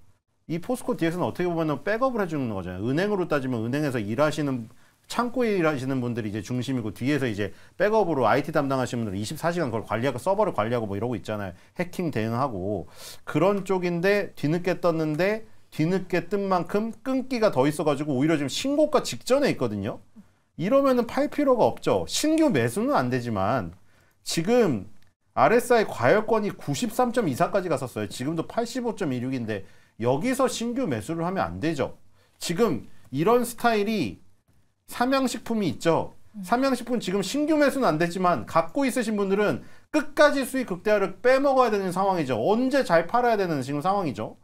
이 포스코 뒤에서는 어떻게 보면 백업을 해주는 거잖아요. 은행으로 따지면 은행에서 일하시는 창고에 일하시는 분들이 이제 중심이고 뒤에서 이제 백업으로 IT 담당하시는 분들 24시간 그걸 관리하고 서버를 관리하고 뭐 이러고 있잖아요. 해킹 대응하고 그런 쪽인데 뒤늦게 떴는데 뒤늦게 뜬 만큼 끊기가더 있어가지고 오히려 지금 신고가 직전에 있거든요. 이러면은 팔 필요가 없죠. 신규 매수는 안 되지만 지금 RSI 과열권이 9 3 2 4까지 갔었어요. 지금도 85.16인데 여기서 신규 매수를 하면 안 되죠. 지금 이런 스타일이 삼양식품이 있죠. 삼양식품 지금 신규 매수는 안 되지만 갖고 있으신 분들은 끝까지 수익 극대화를 빼먹어야 되는 상황이죠. 언제 잘 팔아야 되는 지금 상황이죠.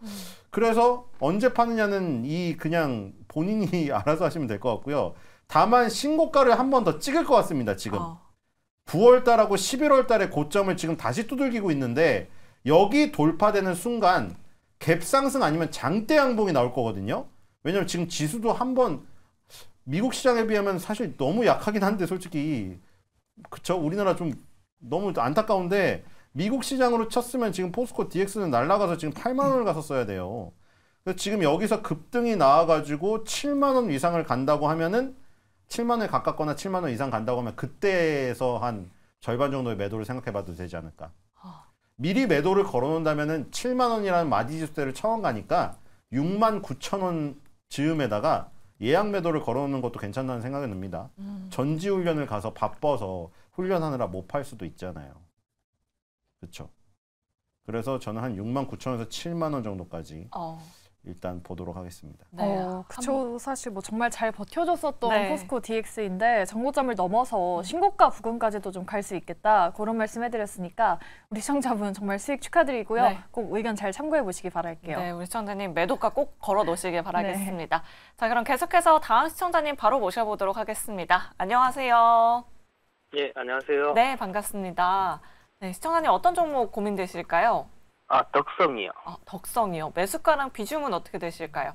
그래서 언제 파느냐는 이 그냥 본인이 *laughs* 알아서 하시면 될 것 같고요. 다만 신고가를 한 번 더 찍을 것 같습니다. 지금 어. 9월달하고 11월달에 고점을 지금 다시 두들기고 있는데 여기 돌파되는 순간 갭상승 아니면 장대 양봉이 나올 거거든요. 왜냐면 지금 지수도 한번 미국 시장에 비하면 사실 너무 약하긴 한데 솔직히 그쵸 우리나라 좀 너무 안타까운데 미국 시장으로 쳤으면 지금 포스코 DX는 날라가서 지금 8만 원을 갔었어야 돼요. 그래서 지금 여기서 급등이 나와가지고 7만 원 이상을 간다고 하면은 7만 원에 가깝거나 7만 원 이상 간다고 하면 그때에서 한 절반 정도의 매도를 생각해봐도 되지 않을까. 미리 매도를 걸어놓는다면 7만 원이라는 마디 지수대를 처음 가니까 6만 9천 원 즈음에다가 예약 매도를 걸어놓는 것도 괜찮다는 생각이 듭니다. 음. 전지 훈련을 가서 바빠서 훈련하느라 못 팔 수도 있잖아요. 그렇죠. 그래서 저는 한 6만 9천 원에서 7만 원 정도까지 어. 일단 보도록 하겠습니다. 네, 어, 그쵸. 사실 뭐 정말 잘 버텨줬었던 네. 포스코 DX인데 정고점을 넘어서 음. 신고가 부근까지도 좀 갈 수 있겠다 그런 말씀해드렸으니까 우리 시청자분 정말 수익 축하드리고요. 네. 꼭 의견 잘 참고해 보시기 바랄게요. 네, 우리 시청자님 매도가 꼭 걸어 놓으시길 네. 바라겠습니다. 네. 자, 그럼 계속해서 다음 시청자님 바로 모셔보도록 하겠습니다. 안녕하세요. 예, 안녕하세요. 네, 반갑습니다. 네, 시청자님 어떤 종목 고민되실까요? 아, 덕성이요. 아, 덕성이요. 매수가랑 비중은 어떻게 되실까요?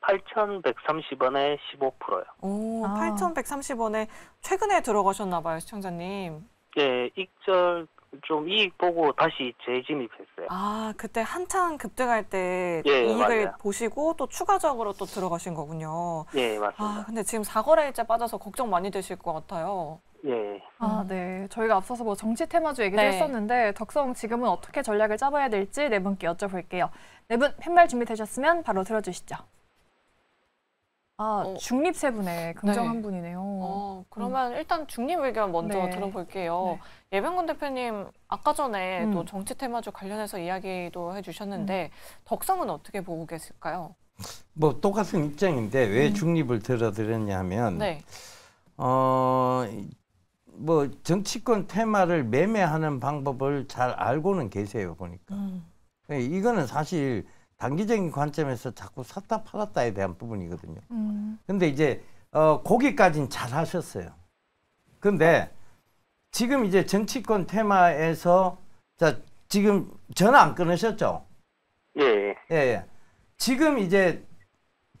8,130원에 15%요. 오, 아. 8,130원에 최근에 들어가셨나 봐요, 시청자님. 예, 익절 좀 이익 보고 다시 재진입했어요. 아, 그때 한창 급등할 때 예, 이익을 맞아요. 보시고 또 추가적으로 또 들어가신 거군요. 예, 맞습니다. 아, 근데 지금 4거래일째 빠져서 걱정 많이 되실 것 같아요. 예. 아, 음. 네. 저희가 앞서서 뭐 정치 테마주 얘기도 네. 했었는데 덕성 지금은 어떻게 전략을 잡아야 될지 네 분께 여쭤볼게요. 네분 팻말 준비되셨으면 바로 들어주시죠. 아, 어. 중립 세 분의 긍정 네. 한 분이네요. 어, 음. 그러면 음. 일단 중립 의견 먼저 네. 들어볼게요. 네. 예병군 대표님, 아까 전에 음. 또 정치 테마주 관련해서 이야기도 해주셨는데 음. 덕성은 어떻게 보고 계실까요? 뭐 똑같은 입장인데 왜 음. 중립을 들어드렸냐 하면 네. 어, 뭐 정치권 테마를 매매하는 방법을 잘 알고는 계세요 보니까 음. 예, 이거는 사실 단기적인 관점에서 자꾸 샀다 팔았다에 대한 부분이거든요. 음. 근데 이제 어, 거기까진 잘 하셨어요. 근데 지금 이제 정치권 테마에서 자 지금 전화 안 끊으셨죠? 예. 예. 예. 예. 지금 이제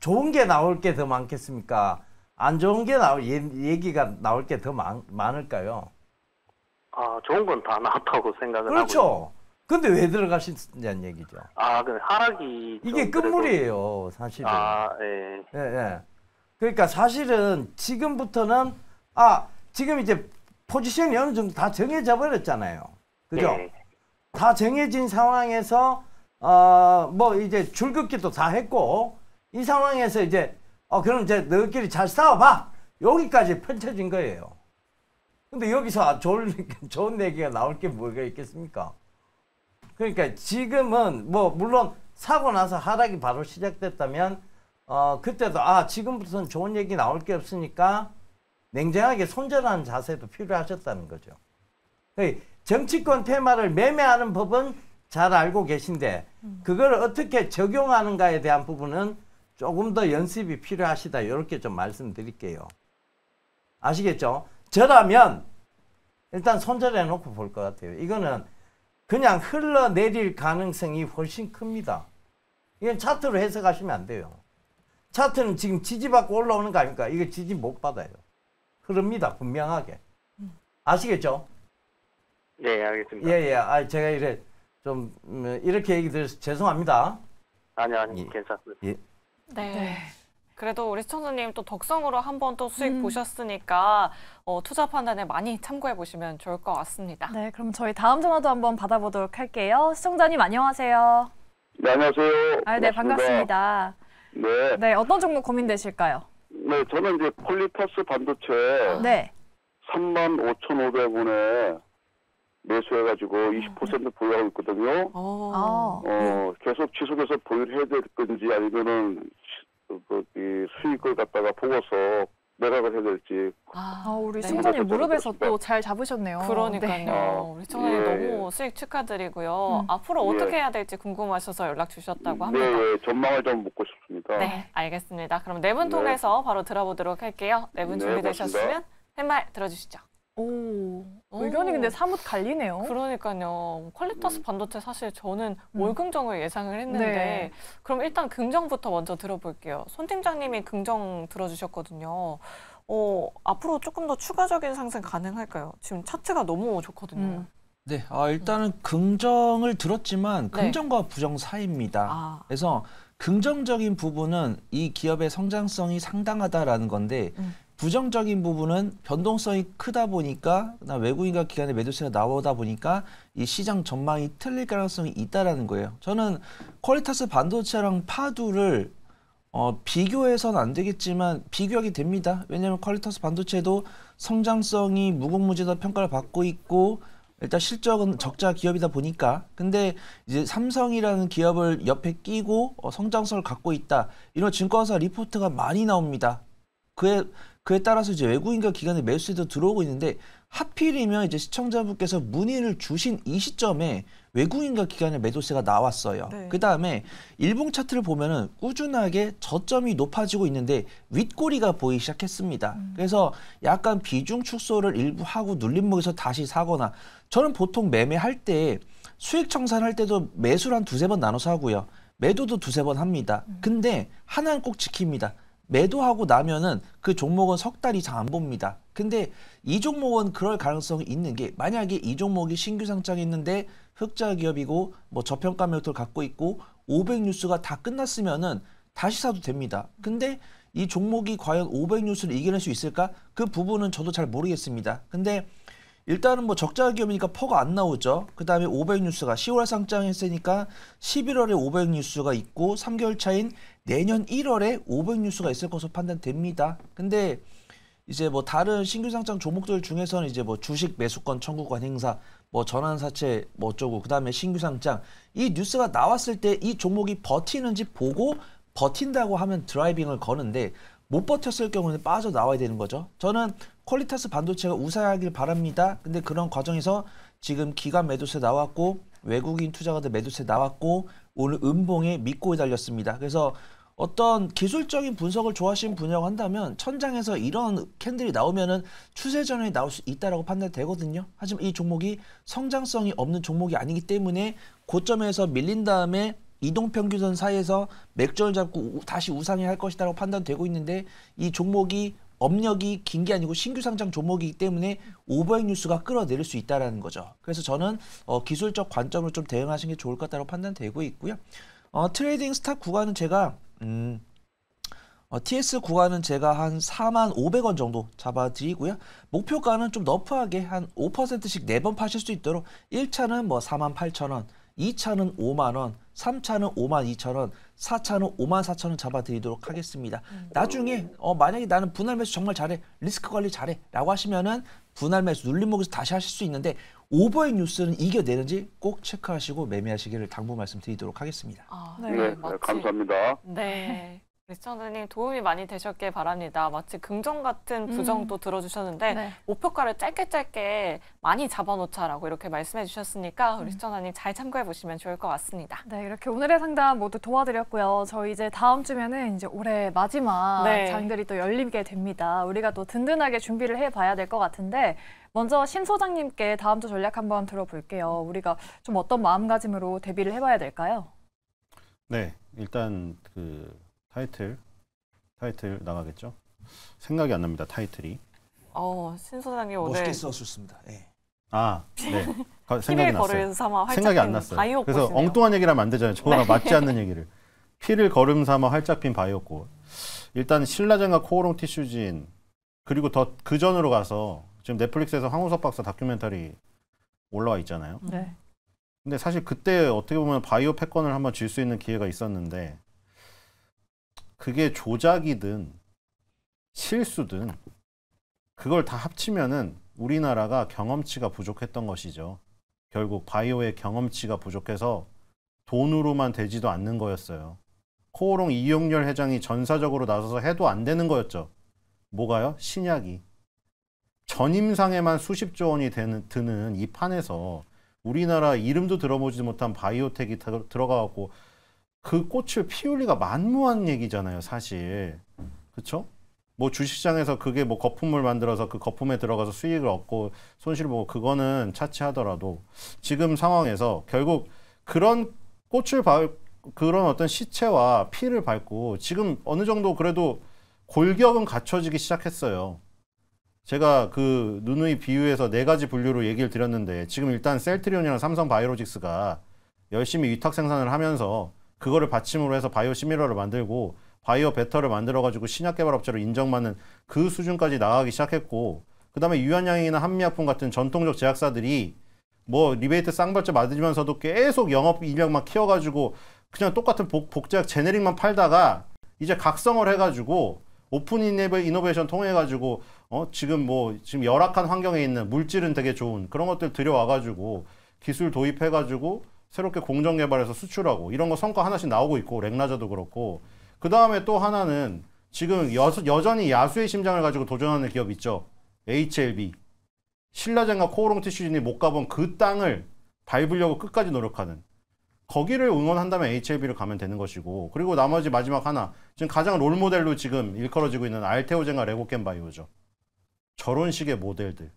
좋은 게 나올 게 더 많겠습니까? 안 좋은 게 나올 얘기가 나올 게 더 많을까요? 아 좋은 건 다 나왔다고 생각을 그렇죠. 하고. 그렇죠. 근데 왜 들어가시냐는 얘기죠. 아, 그 하락이 이게 끝물이에요, 사실 아, 예. 예, 예. 그러니까 사실은 지금부터는 아, 지금 이제 포지션이 어느 정도 다 정해져 버렸잖아요. 그죠? 예. 다 정해진 상황에서 어뭐 이제 줄긋기도 다 했고 이 상황에서 이제 어, 그럼 이제 너희끼리 잘 싸워봐. 여기까지 펼쳐진 거예요. 근데 여기서 아, 좋은, *laughs* 좋은 얘기가 나올 게 뭐가 있겠습니까? 그러니까 지금은 뭐 물론 사고 나서 하락이 바로 시작됐다면 어 그때도 아 지금부터는 좋은 얘기 나올 게 없으니까 냉정하게 손절하는 자세도 필요하셨다는 거죠. 그러 그러니까 정치권 테마를 매매하는 법은 잘 알고 계신데 그걸 어떻게 적용하는가에 대한 부분은 조금 더 연습이 필요하시다 이렇게 좀 말씀드릴게요. 아시겠죠? 저라면 일단 손절해 놓고 볼 것 같아요. 이거는 그냥 흘러내릴 가능성이 훨씬 큽니다. 이건 차트로 해석하시면 안 돼요. 차트는 지금 지지받고 올라오는 거 아닙니까? 이거 지지 못 받아요. 흐릅니다. 분명하게. 아시겠죠? 네, 알겠습니다. 예, 예. 아, 제가 이래 좀 음, 이렇게 얘기 드려서 죄송합니다. 아니요, 아니요. 괜찮습니다. 예. 네. 네. 그래도 우리 시청자님 또 덕성으로 한 번 또 수익 음. 보셨으니까 어, 투자 판단에 많이 참고해 보시면 좋을 것 같습니다. 네, 그럼 저희 다음 전화도 한번 받아보도록 할게요. 시청자님 안녕하세요. 네, 안녕하세요. 아, 네, 반갑습니다. 네. 네, 어떤 종목 고민되실까요? 네, 저는 이제 폴리파스 반도체 네. 3 5,500원에 매수해가지고 20% 아, 보유하고 있거든요. 어, 아. 어 네. 계속 지속해서 보유 해야 될 건지 아니면은 그, 이 수익을 갖다가 보고서 매각을 해야 될지. 아, 아 우리 네. 청장님 무릎에서 또 잘 잡으셨네요. 그러니까요. 네. 우리 청장님 예. 너무 예. 수익 축하드리고요. 음. 앞으로 어떻게 예. 해야 될지 궁금하셔서 연락 주셨다고 네, 합니다. 네, 예. 전망을 좀 묻고 싶습니다. 네, 알겠습니다. 그럼 네분 네. 통해서 바로 들어보도록 할게요. 네 분 준비되셨으면 한말 들어주시죠. 오. 뭐 의견이 근데 사뭇 갈리네요. 그러니까요. 컬렉터스 음. 반도체 사실 저는 음. 월긍정을 예상을 했는데 네. 그럼 일단 긍정부터 먼저 들어볼게요. 손 팀장님이 긍정 들어주셨거든요. 어, 앞으로 조금 더 추가적인 상승 가능할까요? 지금 차트가 너무 좋거든요. 음. 네, 아, 일단은 긍정을 들었지만 네. 긍정과 네. 부정 사이입니다. 아. 그래서 긍정적인 부분은 이 기업의 성장성이 상당하다라는 건데 음. 부정적인 부분은 변동성이 크다 보니까 외국인과 기관의 매도세가 나오다 보니까 이 시장 전망이 틀릴 가능성이 있다라는 거예요. 저는 퀄리타스 반도체랑 파두를 어, 비교해서는 안 되겠지만 비교하게 됩니다. 왜냐하면 퀄리타스 반도체도 성장성이 무궁무진한 평가를 받고 있고 일단 실적은 적자 기업이다 보니까 근데 이제 삼성이라는 기업을 옆에 끼고 어, 성장성을 갖고 있다 이런 증권사 리포트가 많이 나옵니다. 그에 그에 따라서 이제 외국인과 기관의 매수세도 들어오고 있는데 하필이면 이제 시청자분께서 문의를 주신 이 시점에 외국인과 기관의 매도세가 나왔어요. 네. 그 다음에 일봉 차트를 보면은 꾸준하게 저점이 높아지고 있는데 윗꼬리가 보이기 시작했습니다. 음. 그래서 약간 비중 축소를 일부 하고 눌림목에서 다시 사거나 저는 보통 매매할 때 수익 청산할 때도 매수를 한 두세 번 나눠서 하고요. 매도도 두세 번 합니다. 음. 근데 하나는 꼭 지킵니다. 매도하고 나면은 그 종목은 석 달 이상 안 봅니다. 근데 이 종목은 그럴 가능성이 있는 게 만약에 이 종목이 신규 상장있는데 흑자 기업이고 뭐 저평가 매도를 갖고 있고 500 뉴스가 다 끝났으면은 다시 사도 됩니다. 근데 이 종목이 과연 500 뉴스를 이겨낼 수 있을까? 그 부분은 저도 잘 모르겠습니다. 근데 일단은 뭐 적자 기업이니까 퍼가 안 나오죠. 그 다음에 500뉴스가 10월 상장했으니까 11월에 500뉴스가 있고 3개월 차인 내년 1월에 500뉴스가 있을 것으로 판단됩니다. 근데 이제 뭐 다른 신규 상장 종목들 중에서는 이제 뭐 주식 매수권 청구권 행사 뭐 전환사채 뭐 어쩌고 그 다음에 신규 상장 이 뉴스가 나왔을 때 이 종목이 버티는지 보고 버틴다고 하면 드라이빙을 거는데 못 버텼을 경우는 빠져나와야 되는 거죠. 저는 퀄리타스 반도체가 우세하길 바랍니다. 근데 그런 과정에서 지금 기관 매도세 나왔고 외국인 투자가들 매도세 나왔고 오늘 음봉에 믿고에 달렸습니다. 그래서 어떤 기술적인 분석을 좋아하시는 분이라고 한다면 천장에서 이런 캔들이 나오면은 추세 전환이 나올 수 있다라고 판단되거든요. 하지만 이 종목이 성장성이 없는 종목이 아니기 때문에 고점에서 밀린 다음에 이동평균선 사이에서 맥전을 잡고 다시 우상향할 것이다라고 판단되고 있는데 이 종목이 업력이 긴 게 아니고 신규 상장 종목이기 때문에 오버행 뉴스가 끌어내릴 수 있다라는 거죠. 그래서 저는 어, 기술적 관점을 좀 대응하시는 게 좋을 것 같다고 판단되고 있고요. 어, 트레이딩 스탑 구간은 제가 음, 어, TS 구간은 제가 한 4만 500원 정도 잡아드리고요. 목표가는 좀 너프하게 한 5%씩 4번 파실 수 있도록 1차는 뭐 4만 8천 원, 2차는 5만 원, 3차는 5만 2천 원, 4차는 5만 4천 원 잡아드리도록 음. 하겠습니다. 음. 나중에 어, 만약에 나는 분할 매수 정말 잘해, 리스크 관리 잘해 라고 하시면은 분할 매수 눌림목에서 다시 하실 수 있는데 오버의 뉴스는 이겨내는지 꼭 체크하시고 매매하시기를 당부 말씀드리도록 하겠습니다. 아, 네, 네, 네 감사합니다. 네. 시청자님 도움이 많이 되셨길 바랍니다. 마치 긍정 같은 음. 부정도 음. 들어주셨는데 네. 목표가를 짧게 짧게 많이 잡아놓자라고 이렇게 말씀해 주셨으니까 우리 음. 시청자님 잘 참고해 보시면 좋을 것 같습니다. 네, 이렇게 오늘의 상담 모두 도와드렸고요. 저희 이제 다음 주면은 이제 올해 마지막 네. 장들이 또 열리게 됩니다. 우리가 또 든든하게 준비를 해봐야 될 것 같은데 먼저 신 소장님께 다음 주 전략 한번 들어볼게요. 우리가 좀 어떤 마음가짐으로 대비를 해봐야 될까요? 네, 일단 그 타이틀 타이틀 나가겠죠? 생각이 안 납니다. 타이틀이. 어, 신소장님 오늘 멋있게 써주습니다 예. 아, 네. 가, *laughs* 생각이 났어요. 생각이 안 났어요. 그래서 꽃이네요. 엉뚱한 얘기를 하면 안 되잖아요. 저랑 네. 맞지 않는 *laughs* 얘기를. 피를 걸음 삼아 활짝 핀 바이오꽃. 일단 신라젠과 코오롱 티슈진 그리고 더그 전으로 가서 지금 넷플릭스에서 황우석 박사 다큐멘터리 올라와 있잖아요. 네. 근데 사실 그때 어떻게 보면 바이오 패권을 한번 질수 있는 기회가 있었는데 그게 조작이든 실수든 그걸 다 합치면은 우리나라가 경험치가 부족했던 것이죠. 결국 바이오의 경험치가 부족해서 돈으로만 되지도 않는 거였어요. 코오롱 이용렬 회장이 전사적으로 나서서 해도 안 되는 거였죠. 뭐가요? 신약이. 전임상에만 수십조 원이 되는, 드는 이 판에서 우리나라 이름도 들어보지 못한 바이오텍이 들어가갖고 그 꽃을 피울 리가 만무한 얘기잖아요, 사실. 그렇죠? 뭐 주식장에서 그게 뭐 거품을 만들어서 그 거품에 들어가서 수익을 얻고 손실 을 보고 그거는 차치하더라도 지금 상황에서 결국 그런 꽃을 밟 그런 어떤 시체와 피를 밟고 지금 어느 정도 그래도 골격은 갖춰지기 시작했어요. 제가 그 누누이 비유해서 네 가지 분류로 얘기를 드렸는데 지금 일단 셀트리온이랑 삼성 바이오로직스가 열심히 위탁 생산을 하면서 그거를 받침으로 해서 바이오 시밀러를 만들고 바이오 베터를 만들어가지고 신약 개발 업체로 인정받는 그 수준까지 나가기 시작했고 그 다음에 유한양이나 한미약품 같은 전통적 제약사들이 뭐 리베이트 쌍벌째 맞으면서도 계속 영업 인력만 키워가지고 그냥 똑같은 복, 복제약 제네릭만 팔다가 이제 각성을 해가지고 오픈 이노베이션 통해가지고 어 지금 뭐 지금 열악한 환경에 있는 물질은 되게 좋은 그런 것들 들여와가지고 기술 도입해가지고 새롭게 공정 개발해서 수출하고 이런 거 성과 하나씩 나오고 있고 렉나저도 그렇고 그 다음에 또 하나는 지금 여, 여전히 야수의 심장을 가지고 도전하는 기업 있죠 HLB 신라젠과 코오롱 티슈진이 못 가본 그 땅을 밟으려고 끝까지 노력하는 거기를 응원한다면 HLB를 가면 되는 것이고 그리고 나머지 마지막 하나 지금 가장 롤모델로 지금 일컬어지고 있는 알테오젠과 레고겜바이오죠 저런 식의 모델들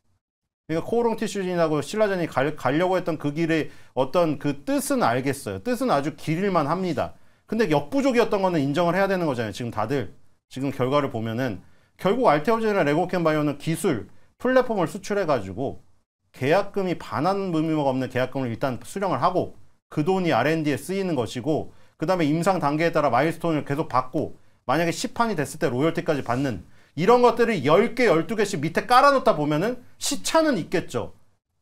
그러니까 코오롱 티슈진하고 신라전이 가 려고 했던 그 길의 어떤 그 뜻은 알겠어요. 뜻은 아주 길일만 합니다. 근데 역부족이었던 거는 인정을 해야 되는 거잖아요. 지금 다들 지금 결과를 보면은 결국 알테오젠이나 레고캔바이오는 기술 플랫폼을 수출해 가지고 계약금이 반환 의미가 없는 계약금을 일단 수령을 하고 그 돈이 R&D에 쓰이는 것이고 그 다음에 임상 단계에 따라 마일스톤을 계속 받고 만약에 시판이 됐을 때 로열티까지 받는 이런 것들을 10개, 12개씩 밑에 깔아놓다 보면은 시차는 있겠죠.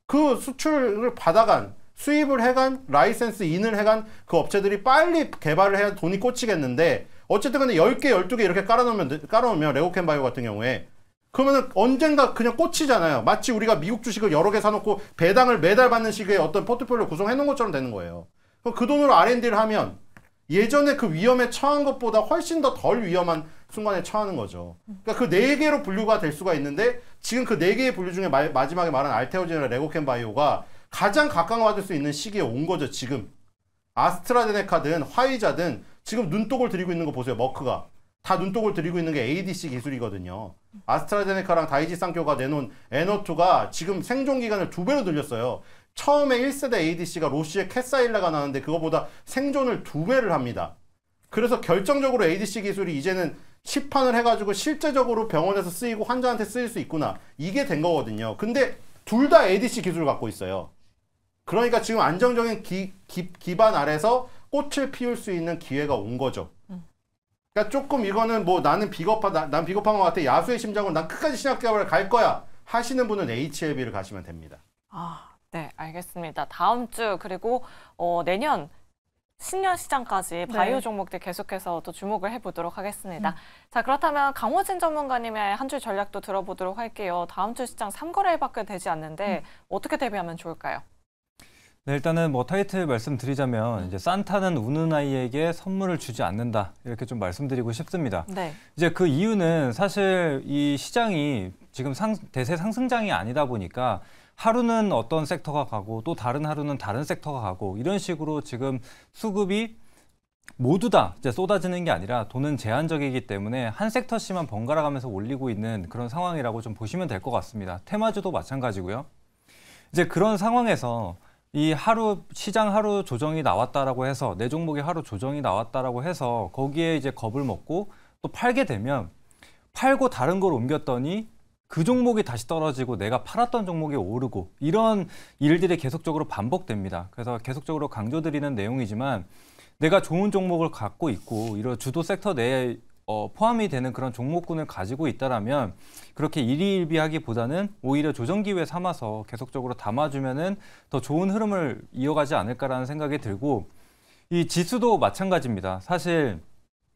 그 수출을 받아간, 수입을 해간, 라이센스 인을 해간 그 업체들이 빨리 개발을 해야 돈이 꽂히겠는데 어쨌든 근데 10개, 12개 이렇게 깔아놓으면, 깔아놓으면 레고캔 바이오 같은 경우에 그러면 언젠가 그냥 꽂히잖아요. 마치 우리가 미국 주식을 여러 개 사놓고 배당을 매달 받는 식의 어떤 포트폴리오 를 구성해 놓은 것처럼 되는 거예요. 그 돈으로 R&D를 하면 예전에 그 위험에 처한 것보다 훨씬 더 덜 위험한 순간에 처하는 거죠. 그러니까 그 네 개로 분류가 될 수가 있는데 지금 그 네 개의 분류 중에 마, 마지막에 말한 알테오젠이나 레고캔바이오가 가장 각광받을 수 있는 시기에 온 거죠. 지금 아스트라제네카든 화이자든 지금 눈독을 들이고 있는 거 보세요. 머크가 다 눈독을 들이고 있는 게 ADC 기술이거든요. 아스트라제네카랑 다이지 상교가 내놓은 에너투가 지금 생존 기간을 두 배로 늘렸어요. 처음에 1세대 ADC가 로시의 캐사일라가 나왔는데 그거보다 생존을 두 배를 합니다. 그래서 결정적으로 ADC 기술이 이제는 시판을 해가지고 실제적으로 병원에서 쓰이고 환자한테 쓰일 수 있구나 이게 된 거거든요 근데 둘 다 ADC 기술을 갖고 있어요 그러니까 지금 안정적인 기, 기, 기반 아래서 꽃을 피울 수 있는 기회가 온 거죠 음. 그러니까 조금 이거는 뭐 나는 비겁하다 난 비겁한 것 같아 야수의 심장은 난 끝까지 신학개발을 갈 거야 하시는 분은 HLB를 가시면 됩니다 아, 네 알겠습니다 다음 주 그리고 어, 내년 신년시장까지 네. 바이오 네. 종목들 계속해서 또 주목을 해보도록 하겠습니다. 음. 자 그렇다면 강호진 전문가님의 한 줄 전략도 들어보도록 할게요. 다음 주 시장 3거래일밖에 되지 않는데 음. 어떻게 대비하면 좋을까요? 네, 일단은 뭐 타이틀 말씀드리자면 음. 이제 산타는 우는 아이에게 선물을 주지 않는다 이렇게 좀 말씀드리고 싶습니다. 네. 이제 그 이유는 사실 이 시장이 지금 상, 대세 상승장이 아니다 보니까 하루는 어떤 섹터가 가고 또 다른 하루는 다른 섹터가 가고 이런 식으로 지금 수급이 모두 다 이제 쏟아지는 게 아니라 돈은 제한적이기 때문에 한 섹터씩만 번갈아 가면서 올리고 있는 그런 상황이라고 좀 보시면 될 것 같습니다. 테마주도 마찬가지고요. 이제 그런 상황에서 이 하루 시장 하루 조정이 나왔다라고 해서 내종목이 하루 조정이 나왔다라고 해서 거기에 이제 겁을 먹고 또 팔게 되면 팔고 다른 걸 옮겼더니 그 종목이 다시 떨어지고 내가 팔았던 종목이 오르고 이런 일들이 계속적으로 반복됩니다. 그래서 계속적으로 강조드리는 내용이지만 내가 좋은 종목을 갖고 있고 이런 주도 섹터 내에 어, 포함이 되는 그런 종목군을 가지고 있다라면 그렇게 일희일비하기보다는 오히려 조정 기회 삼아서 계속적으로 담아주면은 더 좋은 흐름을 이어가지 않을까라는 생각이 들고 이 지수도 마찬가지입니다. 사실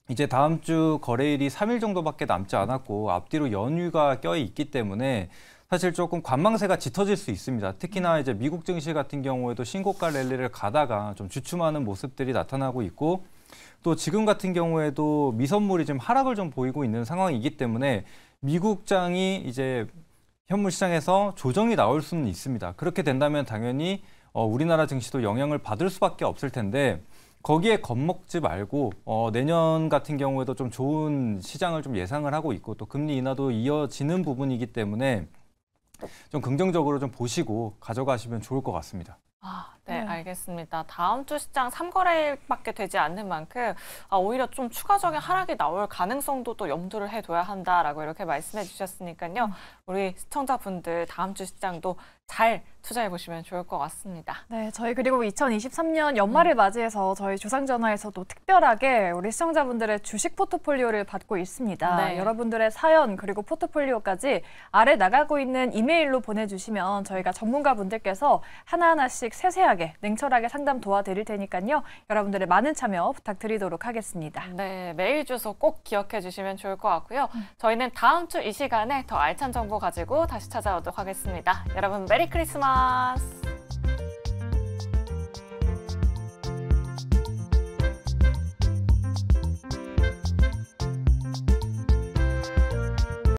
이제 다음 주 거래일이 3일 정도밖에 남지 않았고 앞뒤로 연휴가 껴 있기 때문에 사실 조금 관망세가 짙어질 수 있습니다. 특히나 이제 미국 증시 같은 경우에도 신고가 랠리를 가다가 좀 주춤하는 모습들이 나타나고 있고 또 지금 같은 경우에도 미선물이 좀 하락을 좀 보이고 있는 상황이기 때문에 미국장이 이제 현물 시장에서 조정이 나올 수는 있습니다. 그렇게 된다면 당연히 어, 우리나라 증시도 영향을 받을 수밖에 없을 텐데 거기에 겁먹지 말고 어, 내년 같은 경우에도 좀 좋은 시장을 좀 예상을 하고 있고 또 금리 인하도 이어지는 부분이기 때문에 좀 긍정적으로 좀 보시고 가져가시면 좋을 것 같습니다. 아, 네, 네, 알겠습니다. 다음 주 시장 3거래일밖에 되지 않는 만큼 아, 오히려 좀 추가적인 하락이 나올 가능성도 또 염두를 해둬야 한다라고 이렇게 말씀해 주셨으니까요. 음. 우리 시청자분들 다음 주 시장도 잘 투자해 보시면 좋을 것 같습니다. 네, 저희 그리고 2023년 연말을 음. 맞이해서 저희 조상전화에서도 특별하게 우리 시청자분들의 주식 포트폴리오를 받고 있습니다. 네. 여러분들의 사연 그리고 포트폴리오까지 아래 나가고 있는 이메일로 보내주시면 저희가 전문가분들께서 하나하나씩 세세하게 솔하게 냉철하게 상담 도와드릴 테니까요. 여러분들의 많은 참여 부탁드리도록 하겠습니다. 네, 메일 주소 꼭 기억해 주시면 좋을 것 같고요. 음. 저희는 다음 주 이 시간에 더 알찬 정보 가지고 다시 찾아오도록 하겠습니다. 여러분 메리 크리스마스!